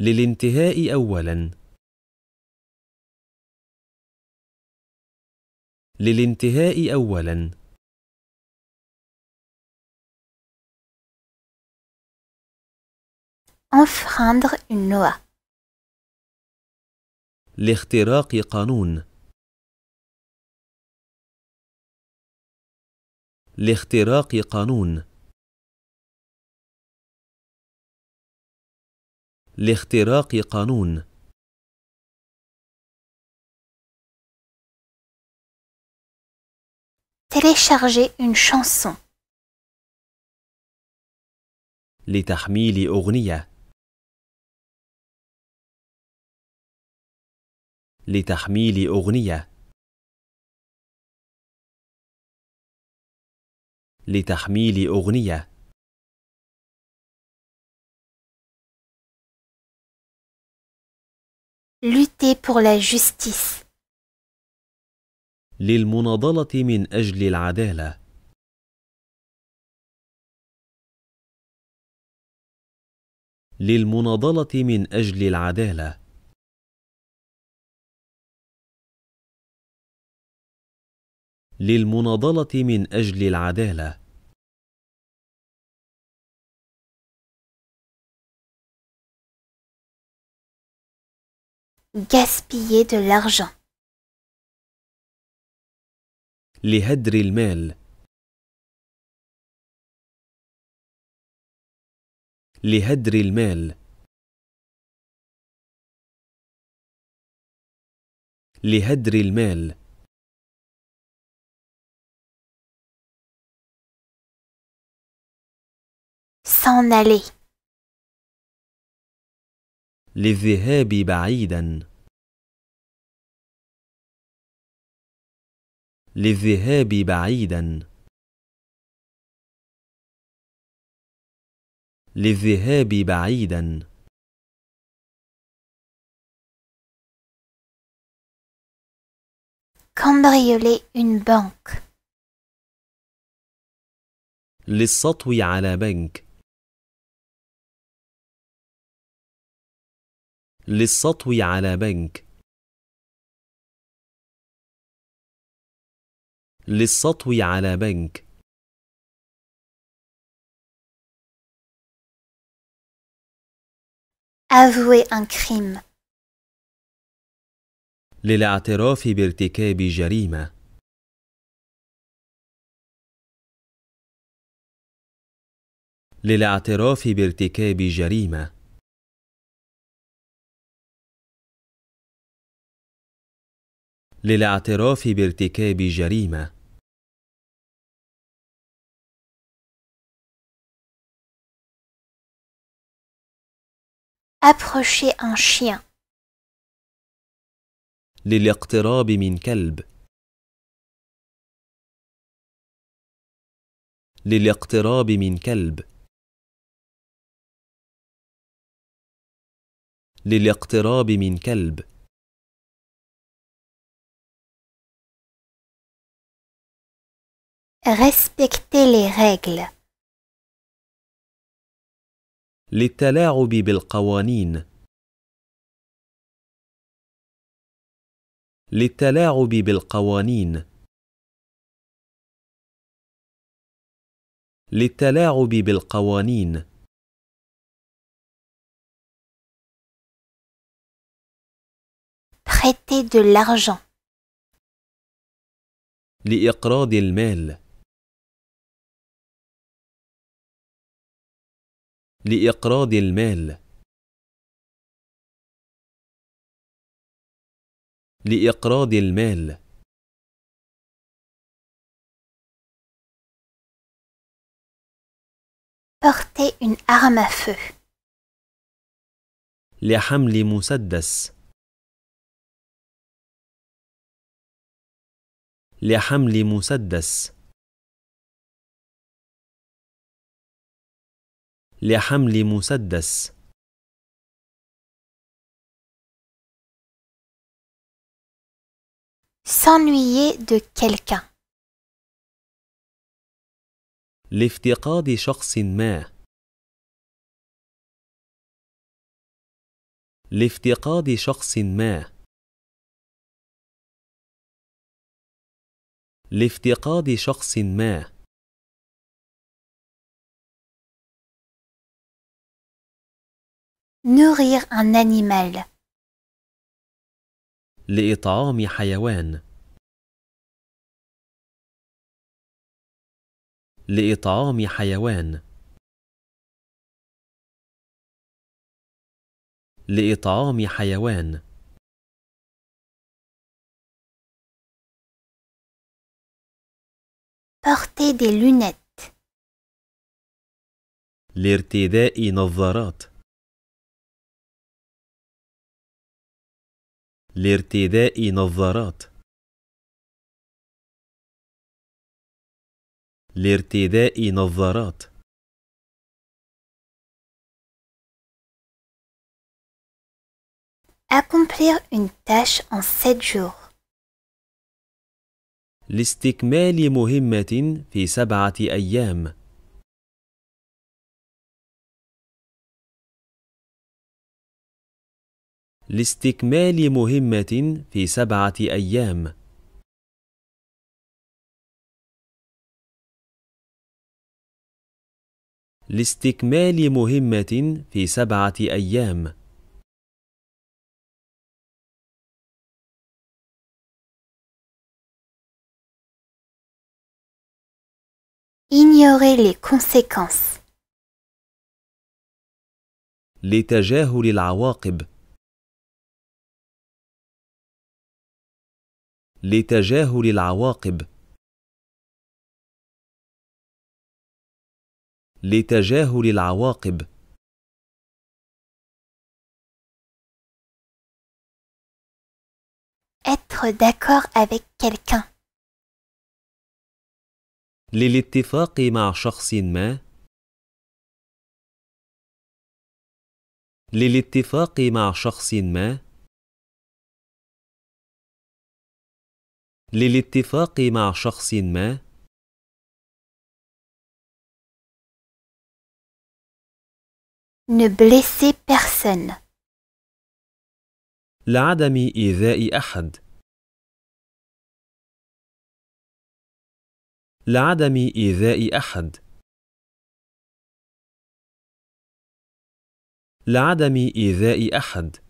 S1: للانتهاء أولا للانتهاء أولا enfreindre une loi. لاختراق قانون لاختراق قانون لاختراق قانون télécharger une chanson لتحميل أغنية لتحميل أغنية لتحميل أغنية Lutter pour la justice.
S2: للمناضلة من أجل العدالة. للمناضلة من أجل
S1: العدالة. للمناضله من اجل العداله gaspiller de l'argent لهدر المال لهدر المال لهدر المال s'en aller. للذهاب بعيدا. للذهاب بعيدا. للذهاب بعيدا. cambrioler une banque. للسطو على بنك للسطو على بنك للسطو على بنك avouer un crime للاعتراف بارتكاب جريمة للاعتراف بارتكاب جريمه للاعتراف بارتكاب جريمه approcher un chien للاقتراب من كلب للاقتراب من كلب للاقتراب من كلب Respecter les règles. للتلاعب بالقوانين للتلاعب بالقوانين للتلاعب بالقوانين prêter de l'argent لإقراض المال لإقراض المال لإقراض المال Porter une arme à feu. لحمل مسدس لحمل مسدس لحمل مسدس S'ennuyer de quelqu'un. لافتقاد شخص ما. لافتقاد شخص ما. لافتقاد شخص ما. Nourrir un animal. لإطعام حيوان لإطعام حيوان لإطعام حيوان Porter des lunettes. لارتداء نظارات لارتداء نظارات لارتداء نظارات Accomplir une tâche en 7 jours.
S2: لاستكمال مهمة في سبعة أيام.
S1: لاستكمال مهمة في سبعة أيام لاستكمال مهمة في سبعة أيام ignorer les conséquences. لتجاهل العواقب لتجاهل العواقب لتجاهل العواقب être d'accord avec quelqu'un
S2: للاتفاق مع شخص ما
S1: للاتفاق مع شخص ما للاتفاق مع شخص ما Ne blesser personne. لعدم إيذاء أحد. لعدم إيذاء أحد. لعدم إيذاء أحد.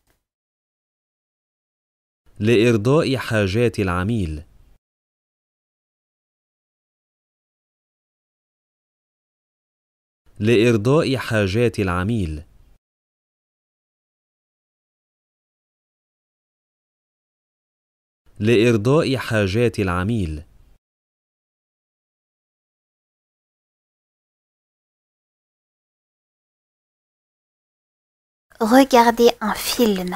S2: لإرضاء حاجات العميل
S1: لإرضاء حاجات العميل لإرضاء حاجات العميل Regardez un film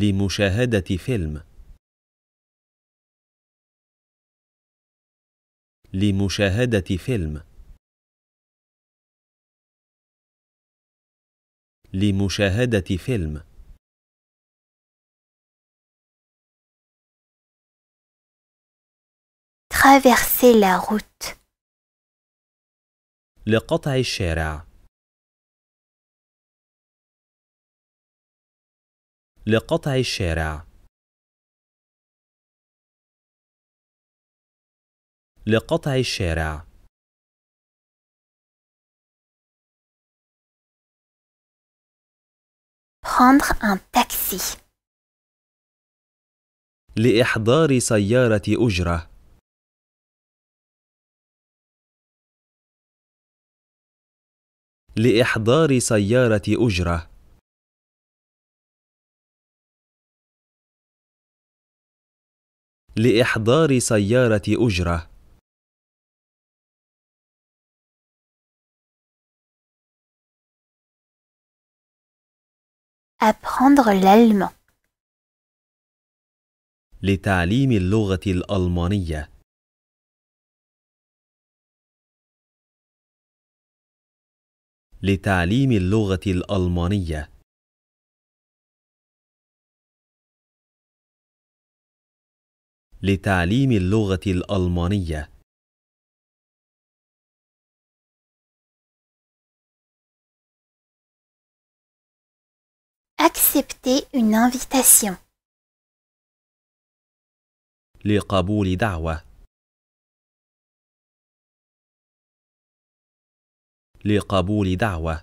S1: لمشاهدة فيلم لمشاهدة فيلم لمشاهدة فيلم traverser la route لقطع الشارع لقطع الشارع لقطع الشارع prendre un taxi
S2: لإحضار سيارة أجرة
S1: لإحضار
S2: سيارة أجرة لإحضار سيارة أجرة
S1: لتعليم اللغة الألمانية لتعليم اللغة الألمانية لتعليم اللغة الألمانية Accepter une invitation. لقبول دعوة لقبول دعوة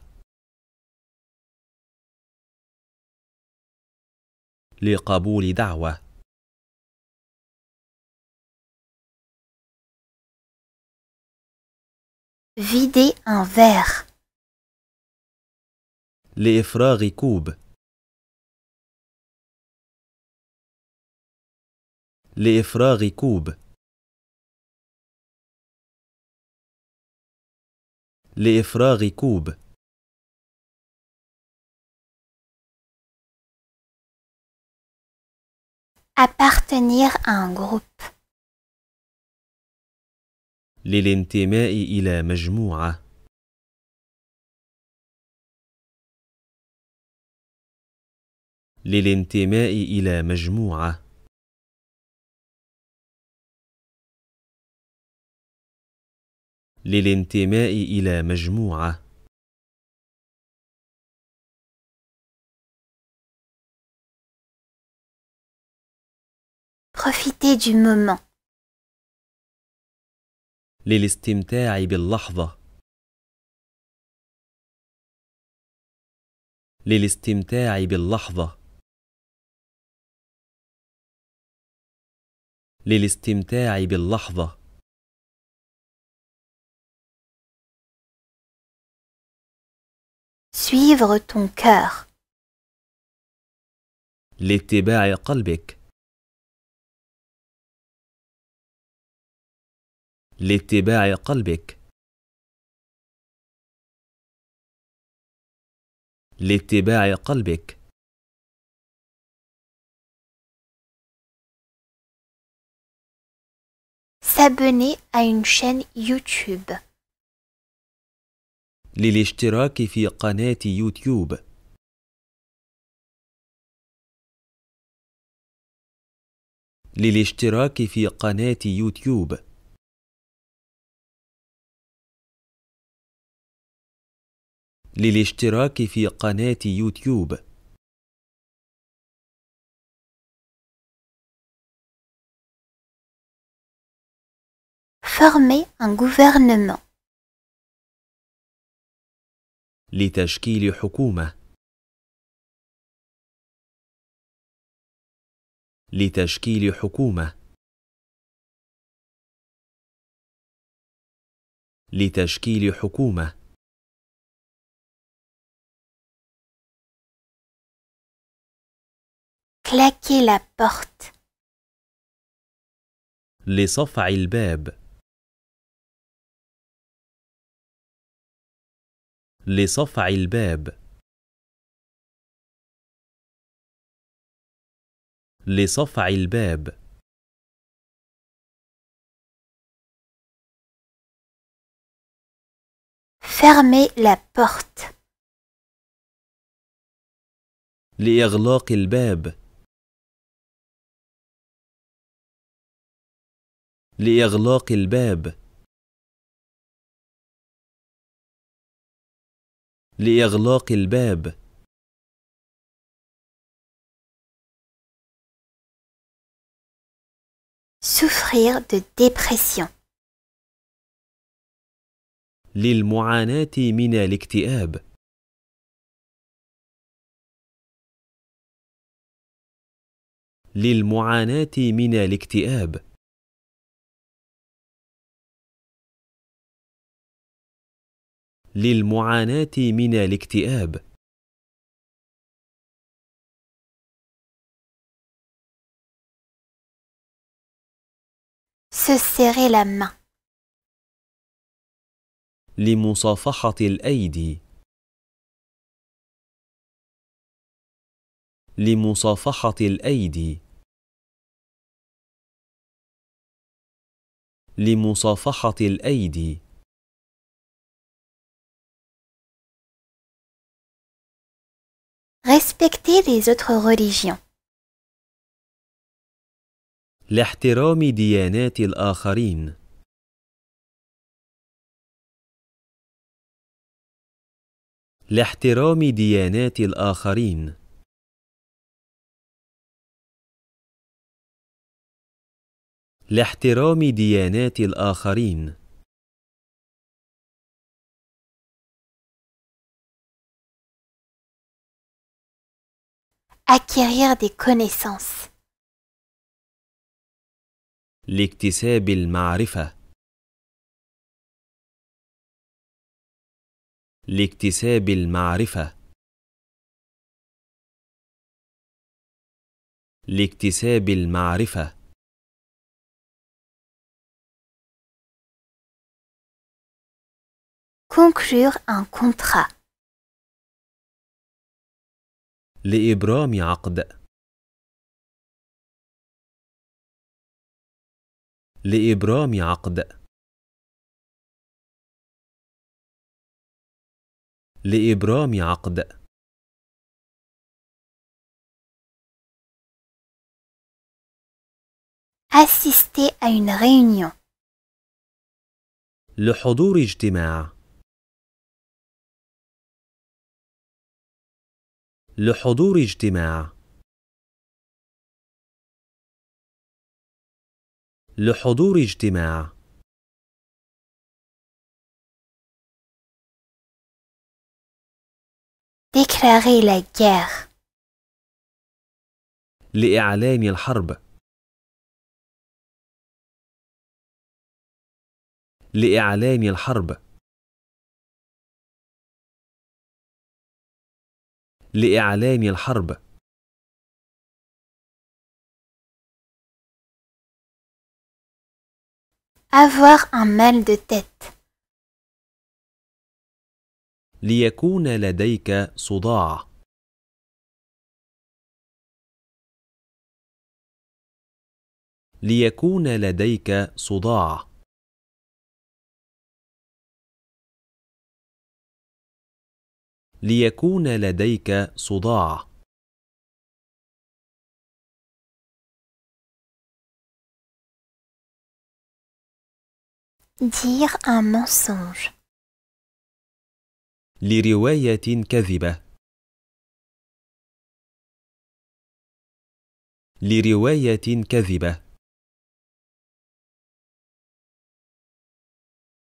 S1: لقبول دعوة Vider un verre. Les frères coubent. Les frères coubent. Les frères coubent. Appartenir à un groupe. للانتماء إلى مجموعة للانتماء إلى مجموعة للانتماء إلى مجموعة Profitez du moment. للاستمتاع باللحظة للاستمتاع باللحظة للاستمتاع باللحظة Suivre ton cœur. لاتباع قلبك لاتباع قلبك لاتباع قلبك S'abonner à une chaîne YouTube.
S2: للاشتراك في قناة يوتيوب.
S1: للاشتراك في قناة يوتيوب. للاشتراك في قناة يوتيوب Former un gouvernement لتشكيل حكومة لتشكيل حكومة لتشكيل حكومة claquer la porte لصفع الباب لصفع الباب لصفع الباب fermer la porte لإغلاق الباب لإغلاق الباب لإغلاق الباب souffrir de dépression
S2: للمعاناة من الاكتئاب
S1: للمعاناة من الاكتئاب للمعاناه من الاكتئاب لمصافحة الأيدي لمصافحة الأيدي لمصافحة الأيدي Respecter les autres religions.
S2: L'احترام ديانات الآخرين لاحترام ديانات الآخرين لاحترام ديانات الآخرين
S1: acquérir des connaissances. L'iktisab al-ma'rifa. L'iktisab al-ma'rifa. L'iktisab al-ma'rifa. Conclure un contrat. لإبرام عقد لإبرام عقد لإبرام عقد Assister à une réunion. Le حضور اجتماع لحضور اجتماع لحضور اجتماع déclarer la guerre لإعلان الحرب لإعلان الحرب لإعلان الحرب Avoir un mal de tête. ليكون لديك صداع ليكون لديك صداع ليكون لديك صداع Dire un mensonge. لرواية كذبة لرواية كذبة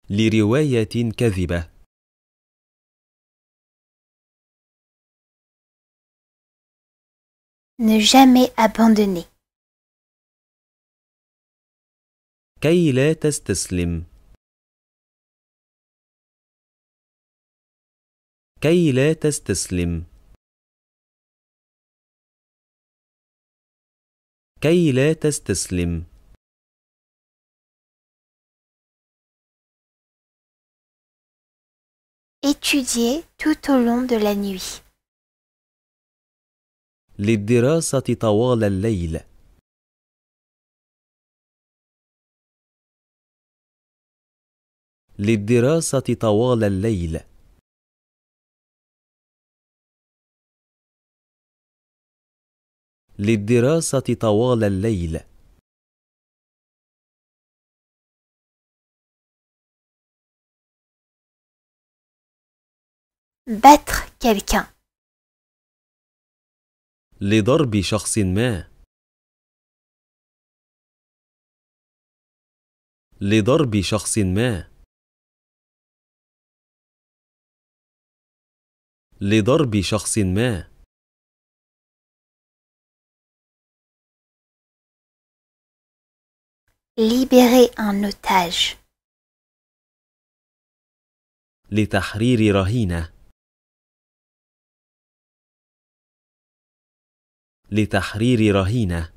S1: لرواية كذبة Ne jamais abandonner. Quey la tistislim. Quey la tistislim. Quey la tistislim. Étudier tout au long de la nuit.
S2: للدراسة طوال الليل
S1: للدراسة طوال الليل للدراسة طوال الليل battre quelqu'un لضرب شخص ما لضرب شخص ما لضرب شخص ما Libérer un لتحرير رهينه لتحرير رهينة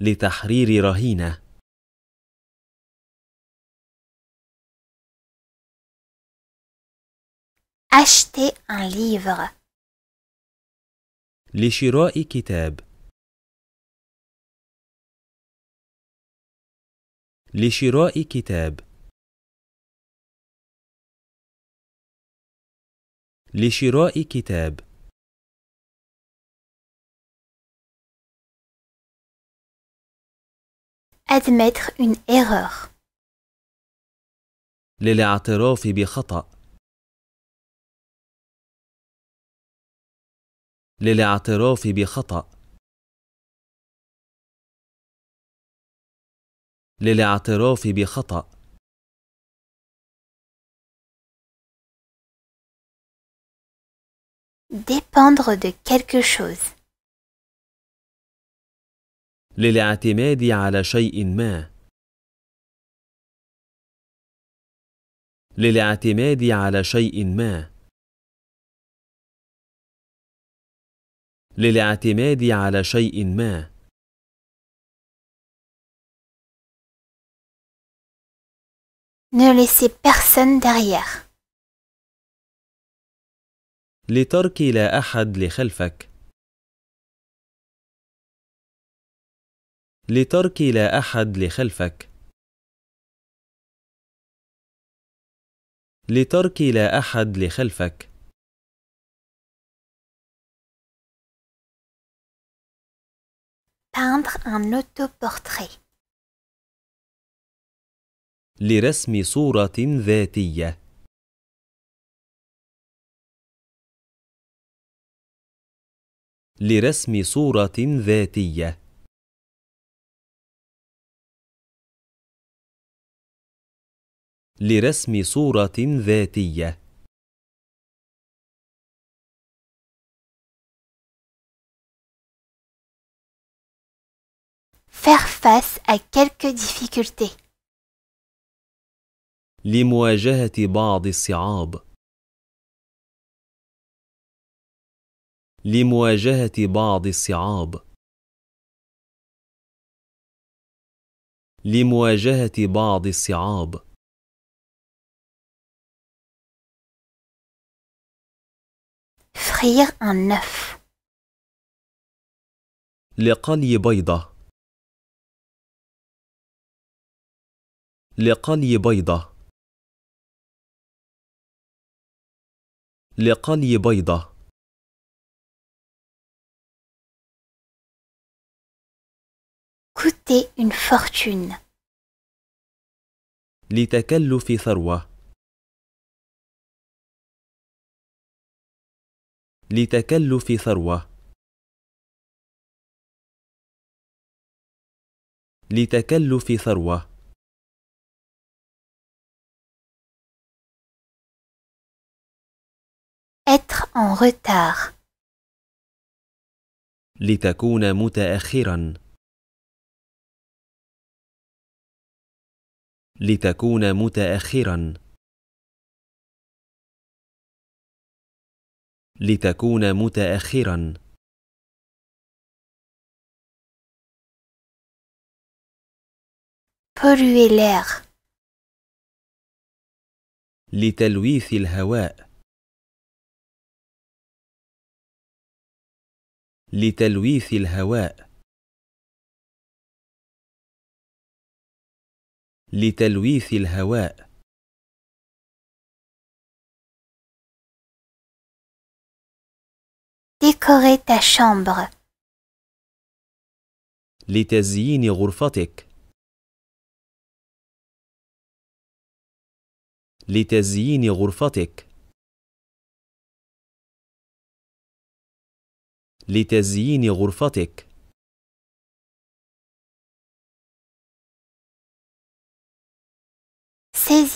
S1: لتحرير رهينة Acheter un livre. لشراء كتاب لشراء كتاب لشراء كتاب admettre une erreur للاعتراف بخطأ للاعتراف بخطأ للاعتراف بخطأ Dépendre de quelque chose. للاعتماد على شيء ما.
S2: للاعتماد على شيء ما. للاعتماد على شيء ما.
S1: Ne laissez personne derrière. لترك لا أحد لخلفك لترك لا أحد لخلفك لترك لا أحد لخلفك
S2: لرسم صورة ذاتية
S1: لرسم صورة ذاتية لرسم صورة ذاتية Faire face à quelques difficultés.
S2: لمواجهة بعض الصعاب لمواجهة بعض الصعاب لمواجهة بعض الصعاب
S1: فخير ان نف لقلي بيضة لقلي بيضة لقلي بيضة coûter une fortune. لتكلف ثروة لتكلف ثروة لتكلف ثروة être en retard لتكون متأخراً لتكون متاخرا لتكون متاخرا لتلويث الهواء لتلويث الهواء لتلويث الهواء Décorer ta chambre. لتزيين غرفتك لتزيين غرفتك لتزيين غرفتك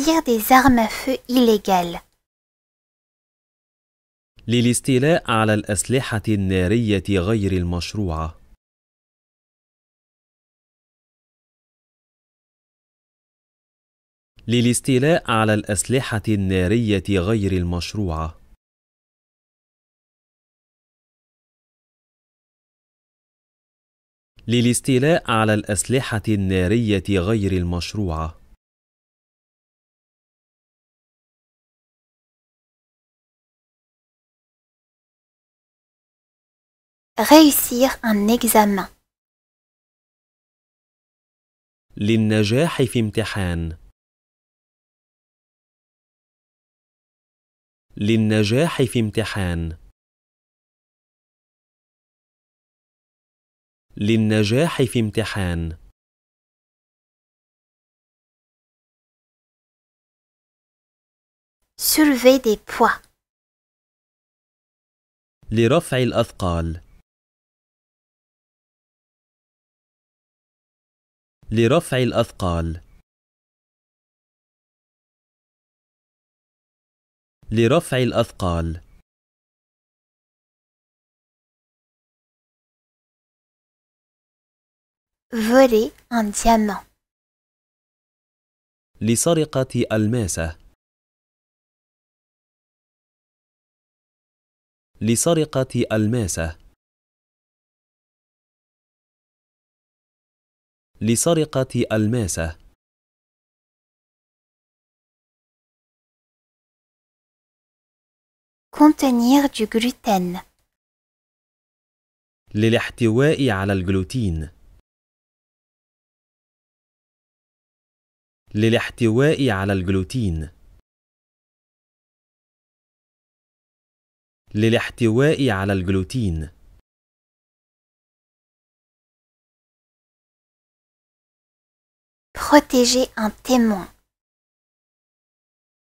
S1: تصدير des armes à feu illégales.
S2: للاستيلاء على الأسلحة النارية غير المشروعة.
S1: للاستيلاء على الأسلحة النارية غير المشروعة. للاستيلاء على الأسلحة النارية غير المشروعة. Réussir un examen. للنجاح في امتحان للنجاح في امتحان للنجاح في امتحان Soulever des poids لرفع الأثقال لرفع الأثقال لرفع الأثقال voler un diamant لسرقة ألماسة لسرقة ألماسة لسرقة الماسة contenir du gluten للاحتواء على الجلوتين للاحتواء على الجلوتين للاحتواء على الجلوتين protéger un témoin.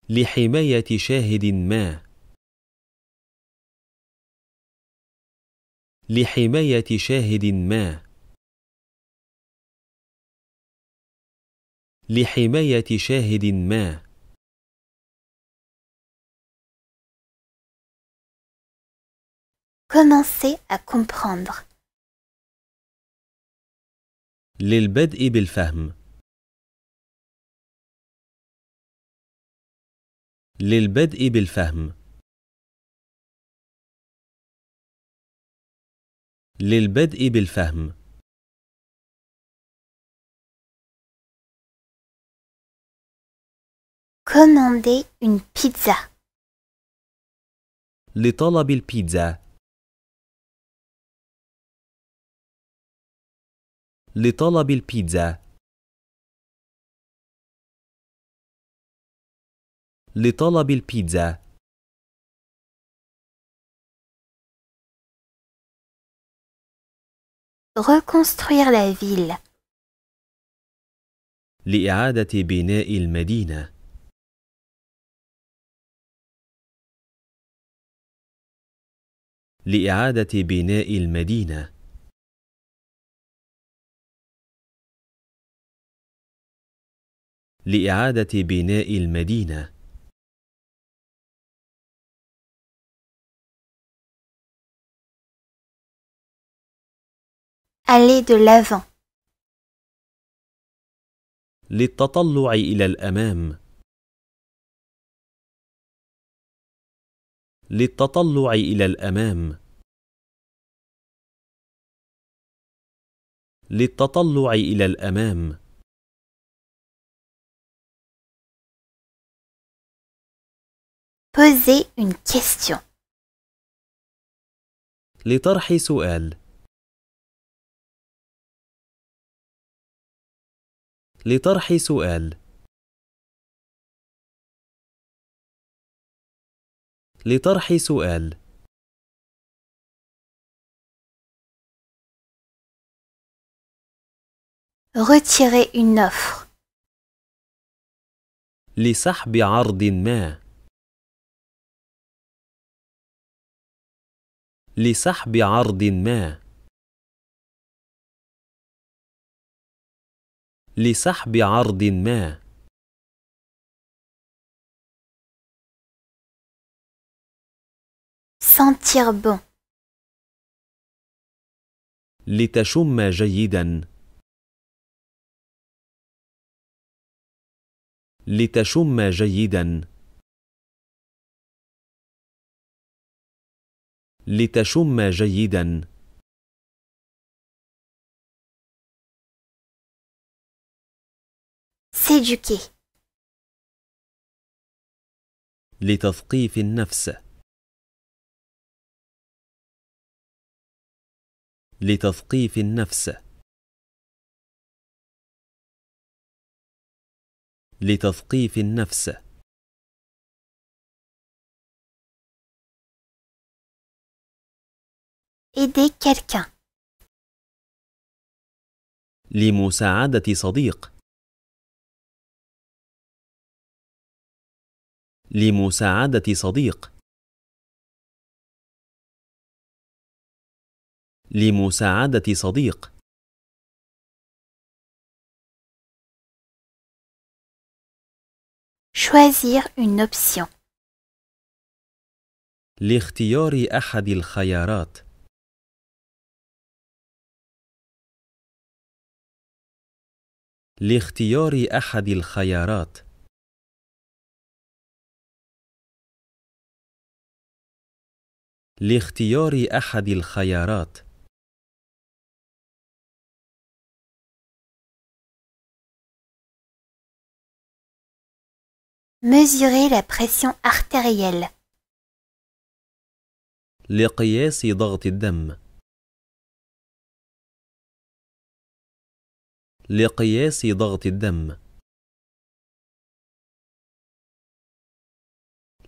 S2: لحماية شاهد ما لحماية شاهد ما لحماية شاهد ما
S1: commencer à comprendre. للبدء بالفهم للبدء بالفهم للبدء بالفهم Commander une pizza. لطلب البيتزا لطلب البيتزا لطلب البيتزا Reconstruire la ville. لإعادة بناء المدينة. لإعادة بناء المدينة. لإعادة بناء المدينة. aller de l'avant للتطلع إلى الأمام للتطلع إلى الأمام للتطلع إلى الأمام Poser une question لطرح سؤال لطرح سؤال لطرح سؤال Retirer une offre. لسحب عرض ما لسحب عرض ما لسحب عرض ما sentir bon لتشم جيدا لتشم جيدا لتشم جيدا S'éduquer. لتثقيف النفس لتثقيف النفس لتثقيف النفس aider quelqu'un لمساعدة صديق لمساعدة صديق لمساعدة صديق Choisir une option. لاختيار أحد الخيارات لاختيار أحد الخيارات لاختيار أحد الخيارات Mesurer la pression artérielle.
S2: لقياس ضغط
S1: الدم لقياس ضغط الدم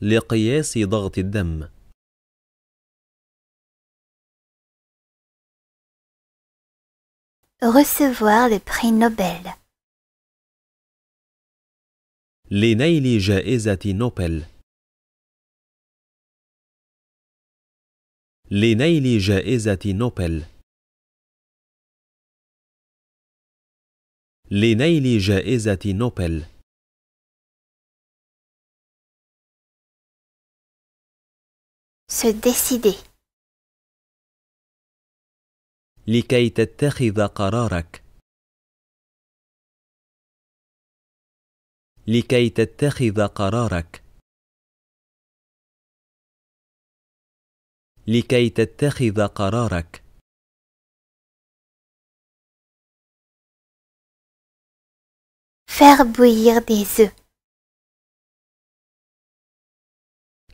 S1: لقياس ضغط الدم Recevoir le prix Nobel
S2: Les nailes et Nopel
S1: Les nailes et Nopel Les nailes et Nopel Se décider
S2: لكي تتخذ قرارك لكي تتخذ قرارك
S1: لكي تتخذ قرارك Faire bouillir des œufs.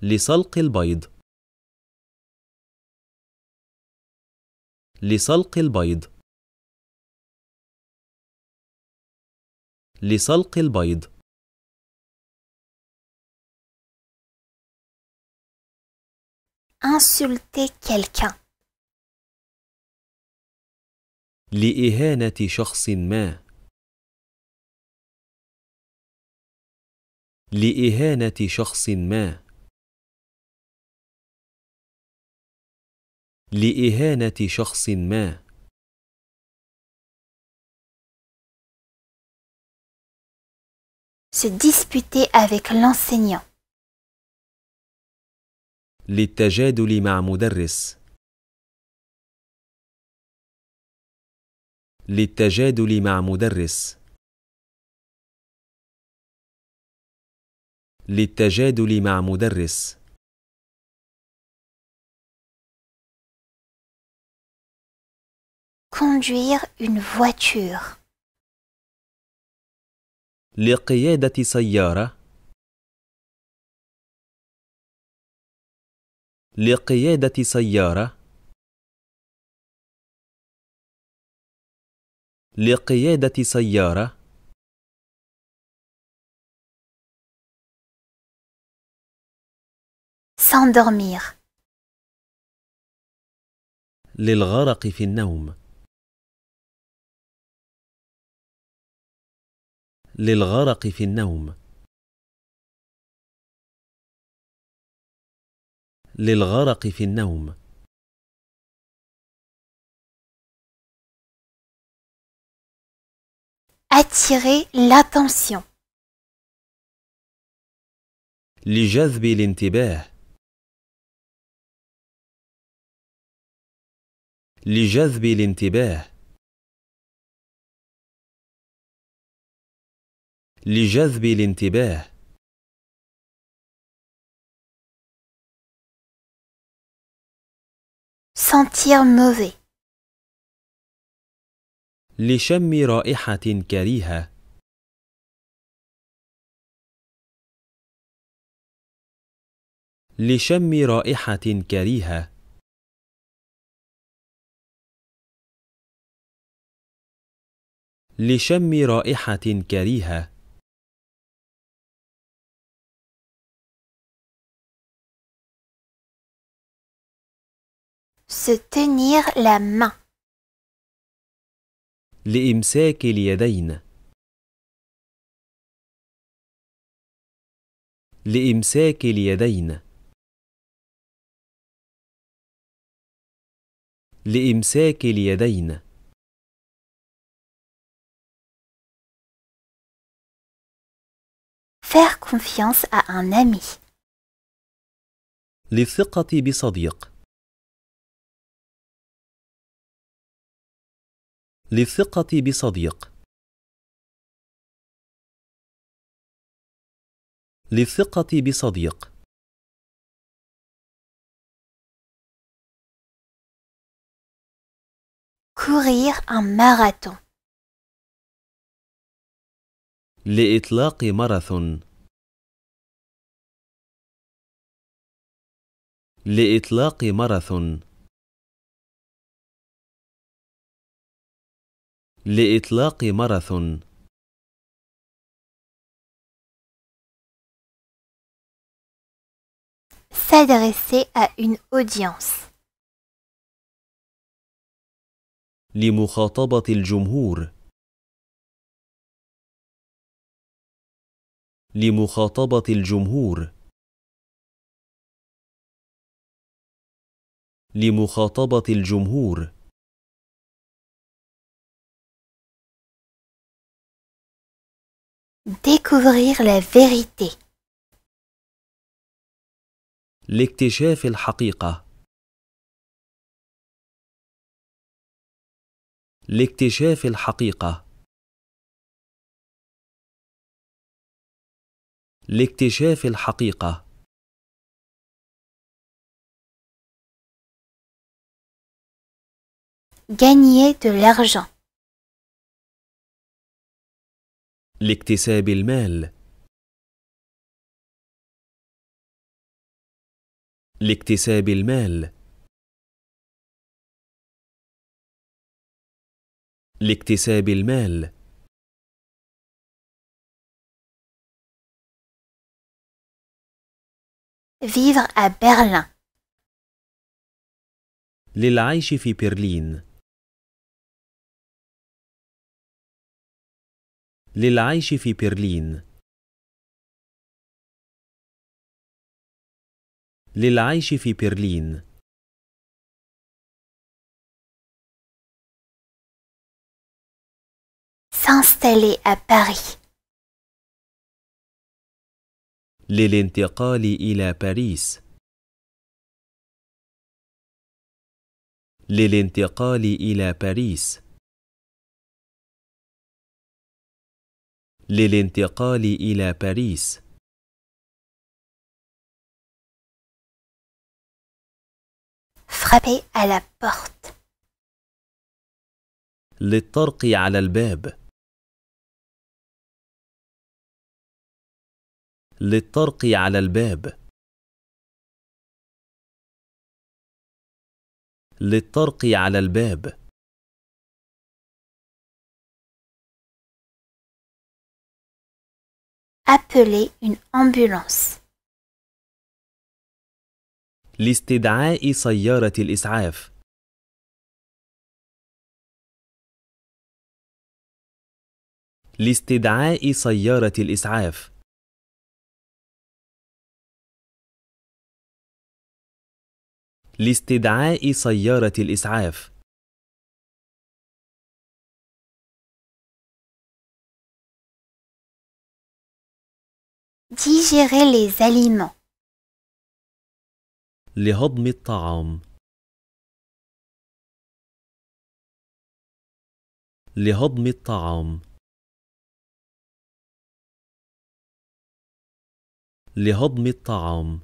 S1: لسلق البيض لسلق البيض لسلق البيض insulter quelqu'un لإهانة شخص ما لإهانة شخص ما لإهانة شخص ما se disputer avec l'enseignant للتجادل مع مدرس للتجادل مع مدرس للتجادل مع مدرس conduire une voiture
S2: لقيادة سيارة لقيادة سيارة
S1: لقيادة سيارة s'endormir للغرق في النوم للغرق في النوم للغرق في النوم attirer l'attention لجذب الانتباه لجذب الانتباه لجذب الانتباه sentir mauvais لشم رائحة كريهة لشم رائحة كريهة لشم رائحة كريهة Se tenir la main. لإمساك اليدين. لإمساك اليدين. لإمساك اليدين. Faire confiance à un ami. للثقة بصديق. للثقة بصديق للثقة بصديق courir un marathon لإطلاق ماراثون لإطلاق ماراثون لإطلاق ماراثون S'adresser à une audience. لمخاطبة الجمهور لمخاطبة الجمهور لمخاطبة الجمهور Découvrir la vérité. L'éctégeafe et la vérité. L'éctégeafe et la vérité. L'éctégeafe la Gagner de l'argent. لاكتساب المال لاكتساب المال لاكتساب المال vivre à Berlin للعيش في برلين للعيش في برلين للعيش في برلين s'installer à Paris للانتقال إلى باريس
S2: للانتقال إلى باريس للانتقال إلى باريس
S1: frapper à la porte للطرق على الباب للطرق على الباب للطرق على الباب Appeler une ambulance.
S2: لاستدعاء سيارة الإسعاف لاستدعاء سيارة الإسعاف لاستدعاء سيارة
S1: الإسعاف Digérer les aliments. لهضم الطعام لهضم الطعام لهضم الطعام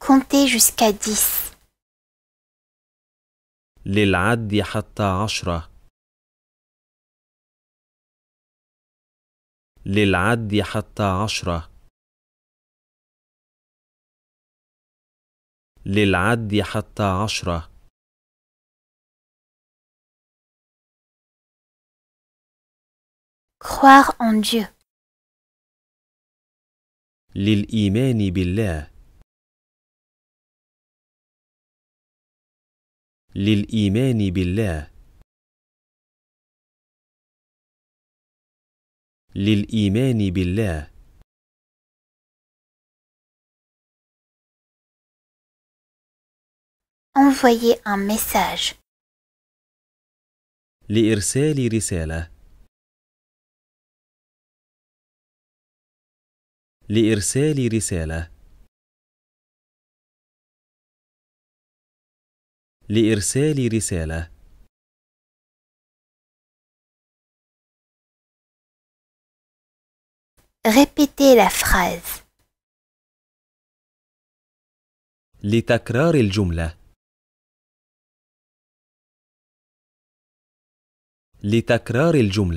S1: Comptez jusqu'à 10 للعد حتى عشره للعد حتى عشرة للعد حتى عشرة croire en Dieu للإيمان بالله للإيمان بالله للايمان بالله envoyer un message لارسال رساله لارسال رساله لارسال رساله Répétez la phrase. Les il et le joumla. Les takreurs et le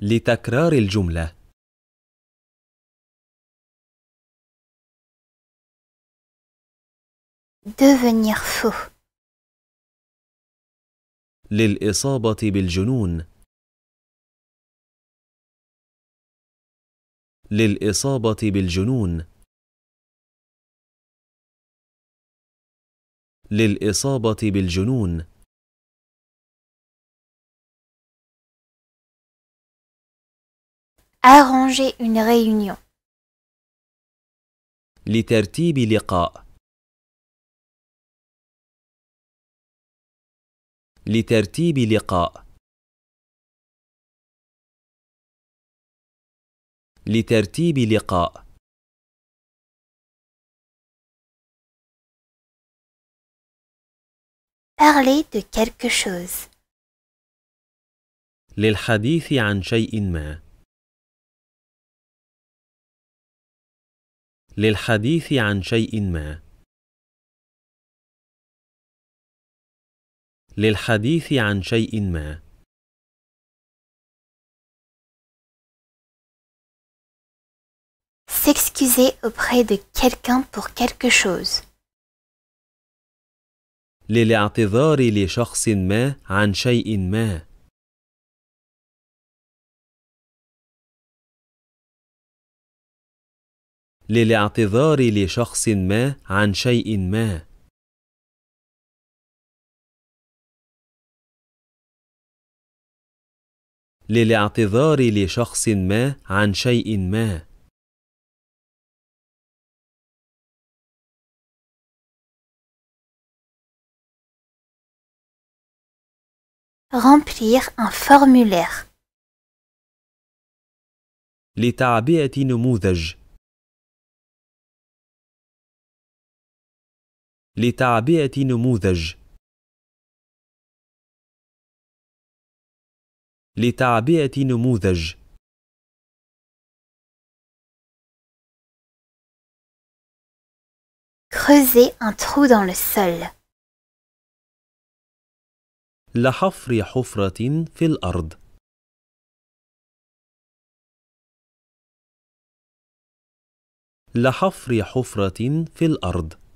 S1: Les Devenir fou. للاصابه بالجنون للاصابه بالجنون للاصابه بالجنون arranger une réunion لترتيب لقاء لترتيب لقاء لترتيب لقاء Parler de quelque chose.
S2: للحديث عن شيء ما للحديث عن
S1: شيء ما
S2: للحديث عن شيء ما
S1: S'excuser auprès de quelqu'un pour quelque chose.
S2: للاعتذار لشخص ما عن شيء ما.
S1: للاعتذار لشخص ما عن شيء ما. للاعتذار لشخص ما عن شيء ما Remplir un formulaire. لتعبئة نموذج لتعبئة نموذج لتعبئة نموذج Creuser un trou dans le sol. لحفر حفرة في الأرض. لحفر حفرة في الأرض.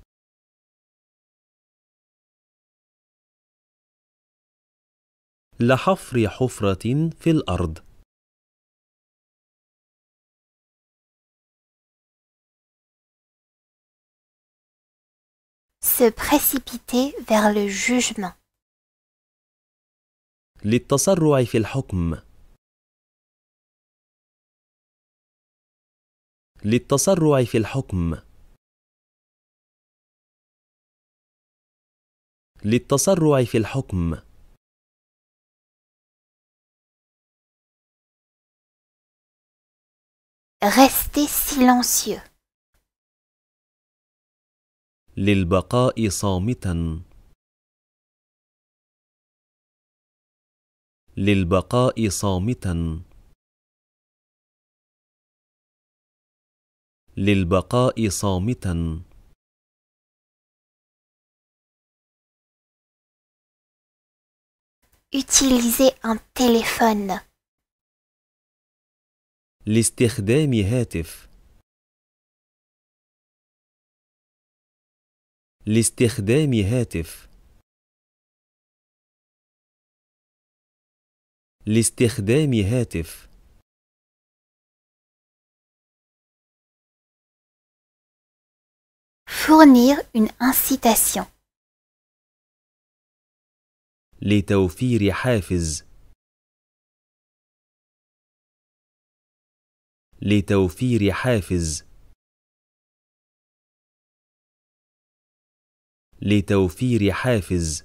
S1: لحفر حفرة في الأرض Se précipiter vers le jugement.
S2: للتسرع في الحكم
S1: للتسرع في الحكم للتسرع في الحكم Rester silencieux. Lilbaka y sans mitten. L'Ilbaca y sans mitten. L'Ilbaca y sans Utilisez un téléphone. لاستخدام هاتف لاستخدام هاتف لاستخدام هاتف Fournir une incitation. لتوفير حافز لتوفير حافز لتوفير حافز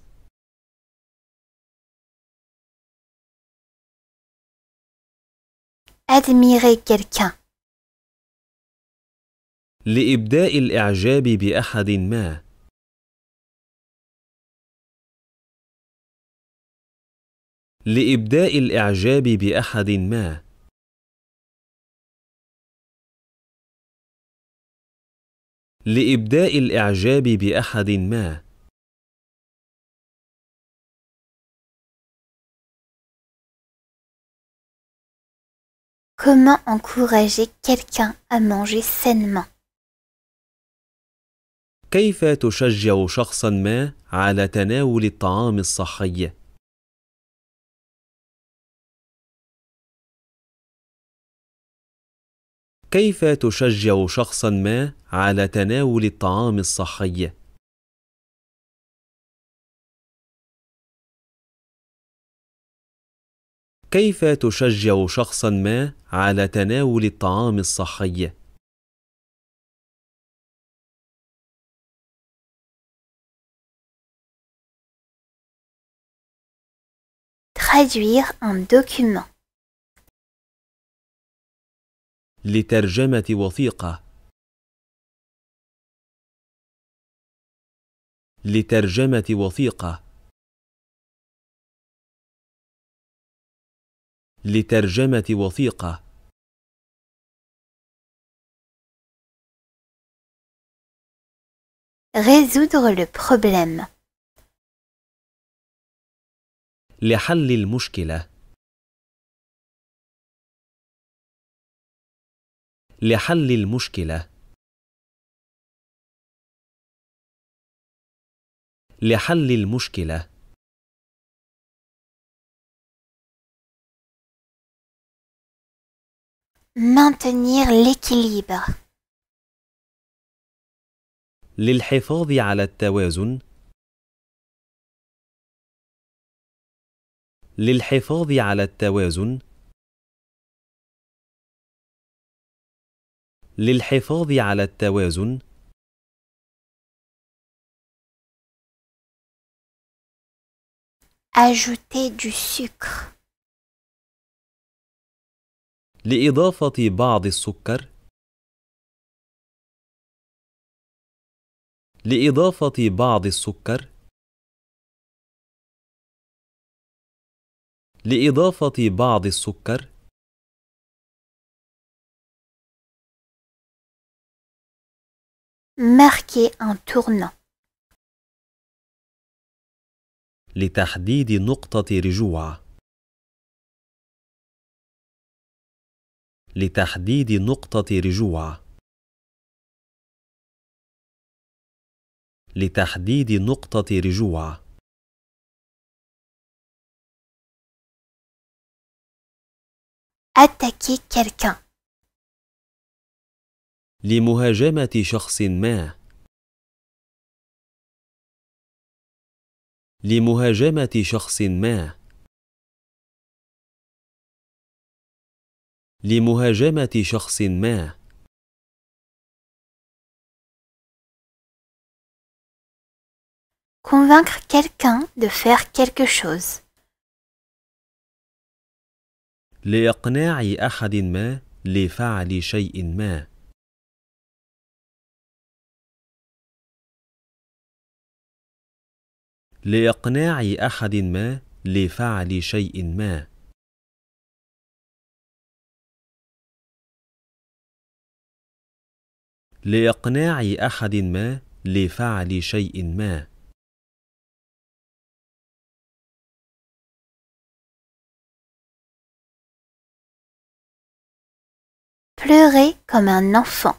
S1: admirer quelqu'un لإبداء الإعجاب بأحد ما لإبداء الإعجاب بأحد ما لابداء الاعجاب باحد ما Comment encourager quelqu'un à manger sainement
S2: كيف تشجع شخصا ما على تناول الطعام الصحي؟ كيف تشجع شخصا ما على تناول الطعام الصحي كيف تشجع شخصا ما على تناول الطعام الصحي
S1: Traduire un document
S2: لترجمة وثيقة
S1: لترجمة وثيقة لترجمة وثيقة Résoudre le problème. لحل المشكلة لحل المشكلة لحل المشكلة maintenir l'équilibre
S2: للحفاظ على التوازن للحفاظ على التوازن للحفاظ على التوازن
S1: Ajouter du sucre. لإضافة بعض السكر
S2: لإضافة بعض السكر لإضافة بعض السكر
S1: marquer un tournant. لتحديد نقطة رجوع
S2: لتحديد نقطة رجوع لتحديد نقطة رجوع
S1: attaquer quelqu'un لمهاجمة شخص ما لمهاجمة شخص ما
S2: لمهاجمة شخص ما
S1: Convaincre quelqu'un de faire quelque chose.
S2: لإقناع أحد ما
S1: لفعل شيء ما لإقناع أحد ما لفعل شيء ما لإقناع أحد ما لفعل شيء ما Pleurer comme un enfant.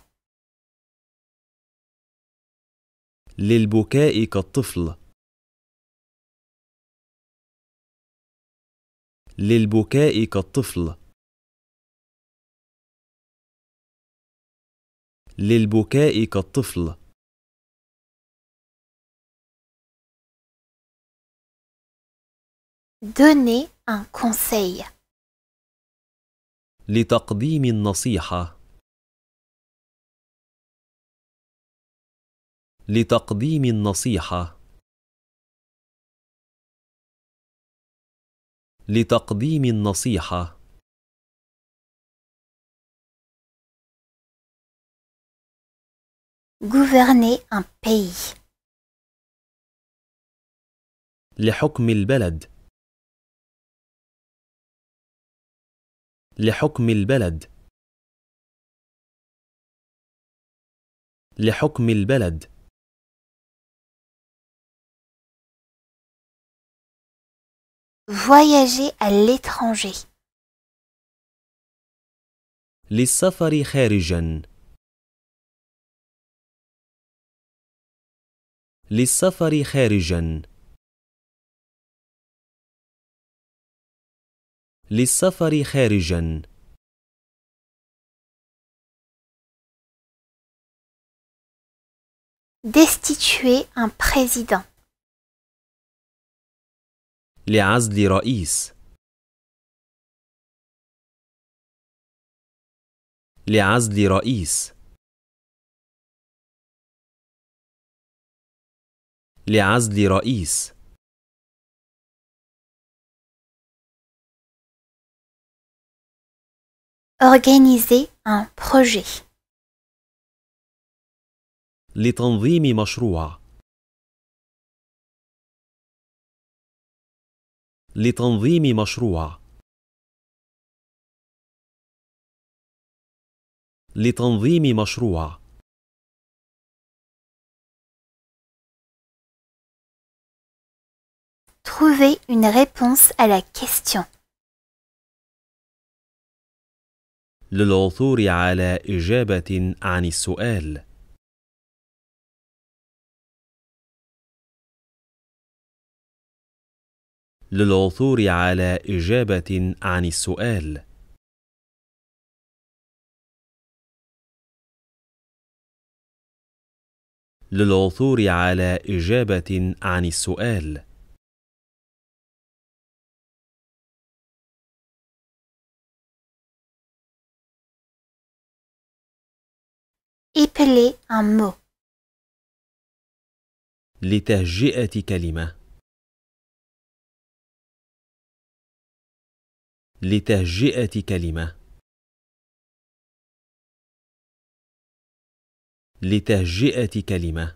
S1: للبكاء كالطفل للبكاء كالطفل للبكاء كالطفل Donner un conseil. لتقديم النصيحة لتقديم النصيحة لتقديم النصيحة gouverner un pays لحكم البلد لحكم البلد لحكم البلد Voyager à l'étranger Les Safari-Herijens Les Safari-Herijens Les safari Destituer un président لعزل رئيس لعزل رئيس لعزل رئيس Organiser un projet. لتنظيم مشروع لتنظيم مشروع لتنظيم مشروع Trouver une réponse à la question.
S2: للعثور على إجابة عن السؤال.
S1: للعثور على اجابه عن السؤال للعثور على اجابه عن السؤال épeler un لتهجئه كلمه لتهجئة كلمة لتهجئة كلمة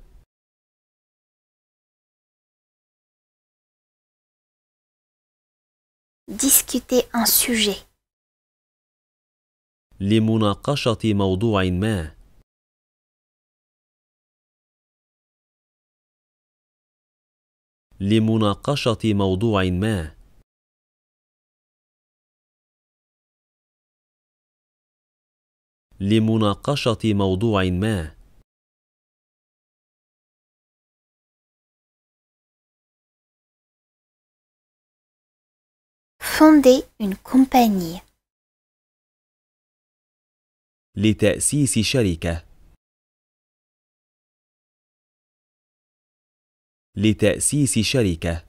S1: discuter un sujet
S2: لمناقشة موضوع ما لمناقشة موضوع ما
S1: لمناقشه موضوع ما fonder une compagnie لتأسيس شركة لتأسيس شركة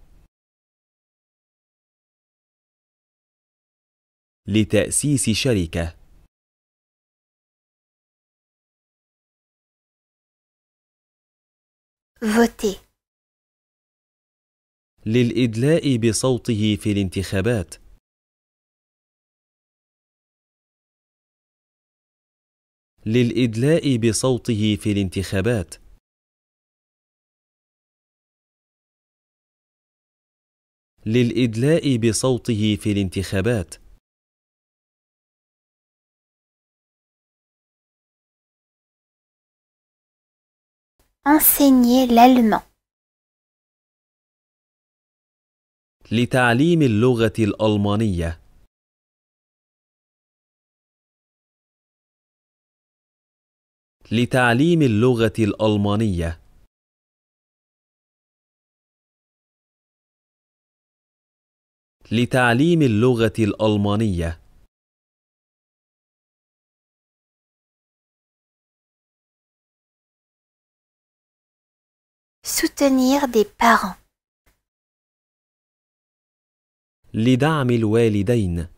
S1: لتأسيس شركة voter للإدلاء بصوته
S2: في الانتخابات للإدلاء بصوته في الانتخابات
S1: للإدلاء بصوته في الانتخابات enseigner l'allemand. لتعليم
S2: اللغة الألمانية لتعليم اللغة الألمانية
S1: لتعليم اللغة الألمانية Soutenir des parents. L'idami l'ouéli d'aïn.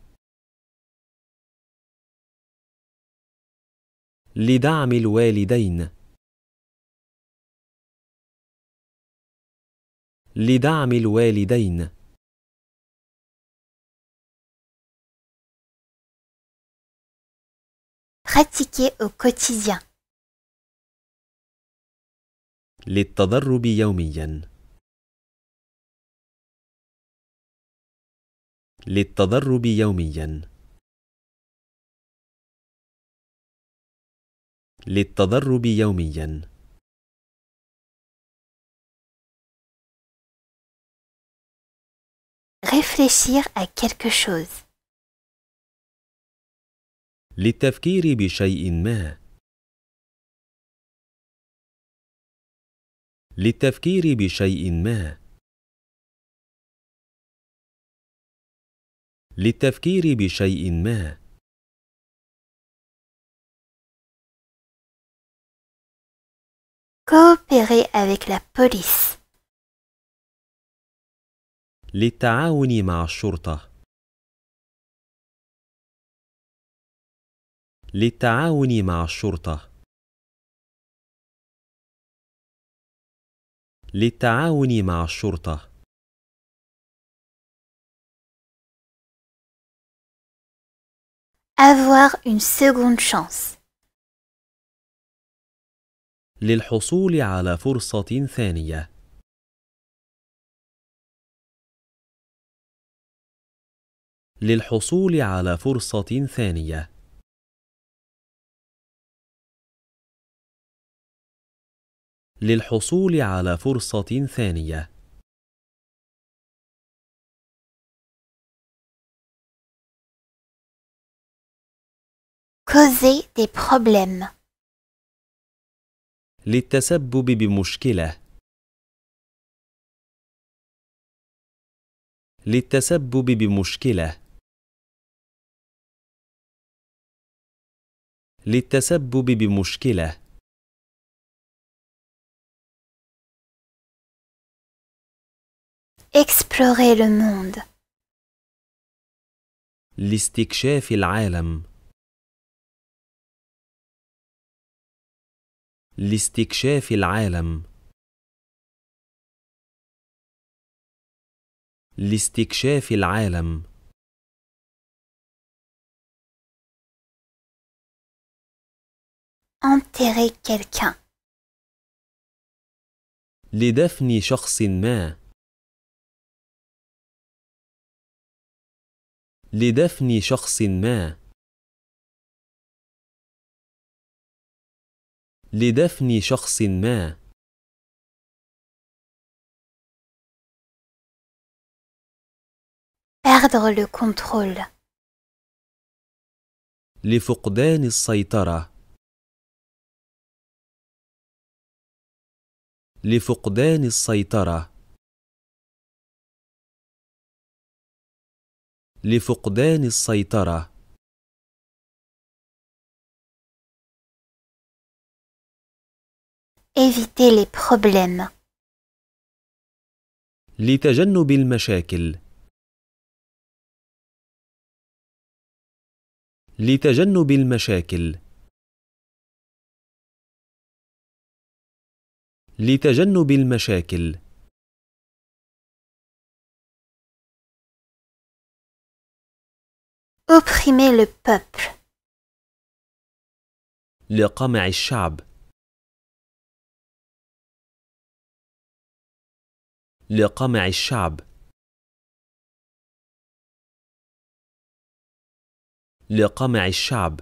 S1: L'idami l'ouéli d'aïn. L'idami l'ouéli d'aïn. Pratiquer au quotidien. للتدرب يوميا للتدرب يوميا للتدرب يوميا Réfléchir à quelque chose. للتفكير بشيء ما للتفكير بشيء ما للتفكير بشيء ما coopérer avec la police للتعاون مع الشرطة للتعاون مع الشرطه للتعاون مع الشرطة Avoir une seconde chance. للحصول على فرصة ثانية للحصول على فرصة ثانية للحصول على فرصة ثانية causer des problèmes
S2: للتسبب بمشكلة
S1: للتسبب بمشكلة للتسبب بمشكله explorer le monde. لاستكشاف العالم. لاستكشاف العالم. لاستكشاف العالم. Enterrer quelqu'un. لدفن شخص ما. لدفن شخص ما لدفن شخص ما Perdre le contrôle. لفقدان السيطرة
S2: لفقدان السيطرة لفقدان السيطرة
S1: éviter les problèmes لتجنب المشاكل لتجنب المشاكل لتجنب المشاكل opprimer le peuple لقمع الشعب لقمع الشعب لقمع الشعب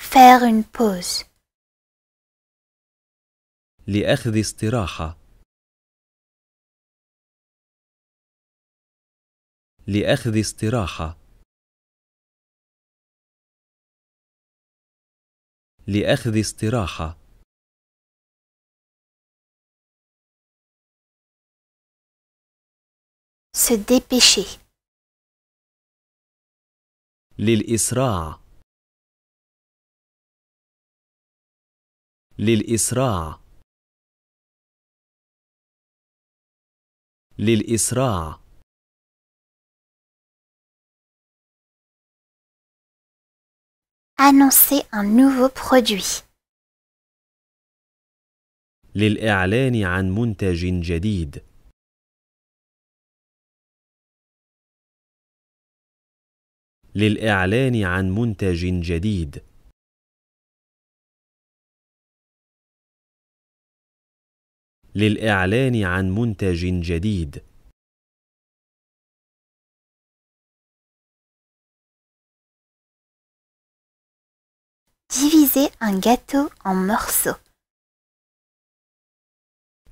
S1: faire une pause لأخذ استراحة لأخذ استراحة لأخذ استراحة se للإسراع للإسراع للإسراع annoncer un nouveau produit.
S2: للإعلان عن منتج جديد.
S1: للإعلان عن منتج جديد. للإعلان عن منتج جديد. déguiser un gâteau en morceaux.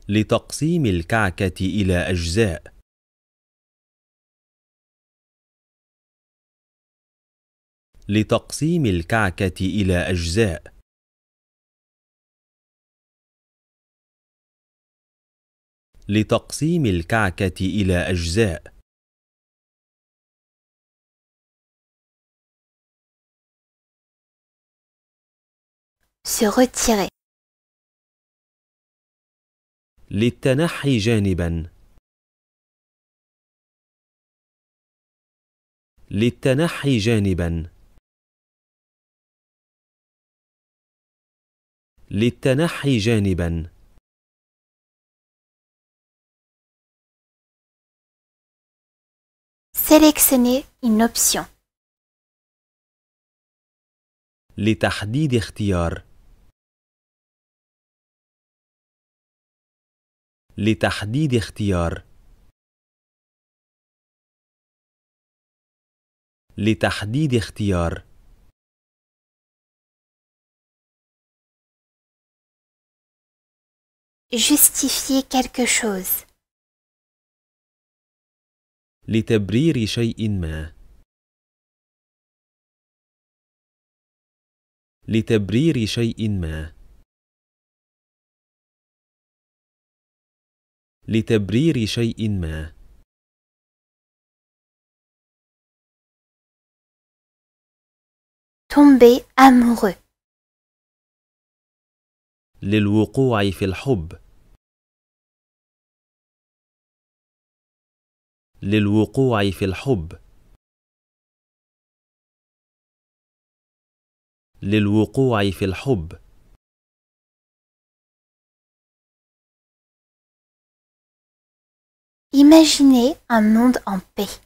S2: لتقسيم الكعكة إلى أجزاء.
S1: لتقسيم الكعكة إلى أجزاء. لتقسيم الكعكة إلى أجزاء. Se retirer. Les tenaches hygiéniques. Les tenaches hygiéniques. Sélectionner Sélectionnez une option. Les tahdis لتحديد اختيار لتحديد اختيار justifier quelque chose
S2: لتبرير شيء ما
S1: لتبرير شيء ما لتبرير شيء ما tomber amoureux للوقوع في الحب للوقوع في الحب للوقوع في الحب Imaginez un monde en paix.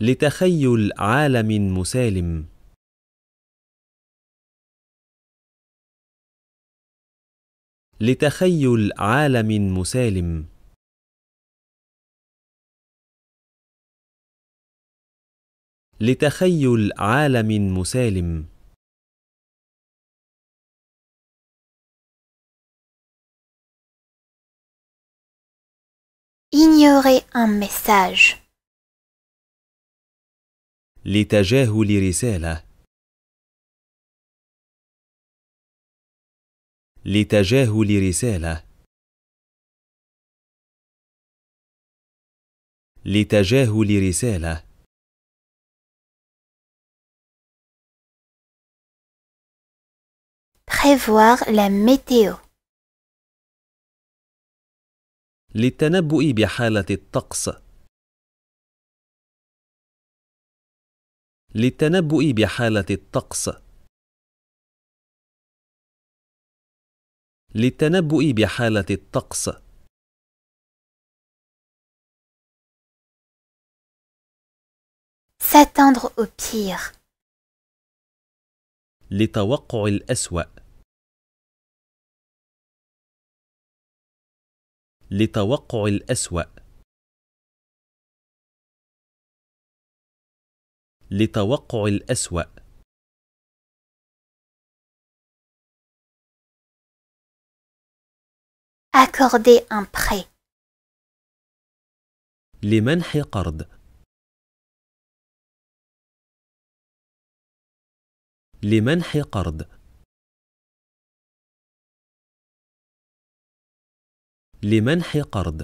S1: لتخيل عالم مسالم لتخيل عالم مسالم لتخيل عالم مسالم Ignorer un message. L'étagère où l'Irisella. L'étagère où l'Irisella. L'étagère où Prévoir la météo. للتنبؤ بحالة الطقس للتنبؤ بحالة الطقس للتنبؤ بحالة الطقس S'attendre au pire. لتوقع الأسوأ لتوقع الأسوأ لتوقع الأسوأ Accorder un prêt. لمنح قرض لمنح قرض لمنح قرض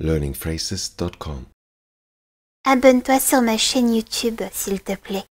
S1: learningphrases.com Abonne-toi sur ma chaîne YouTube, s'il te plaît.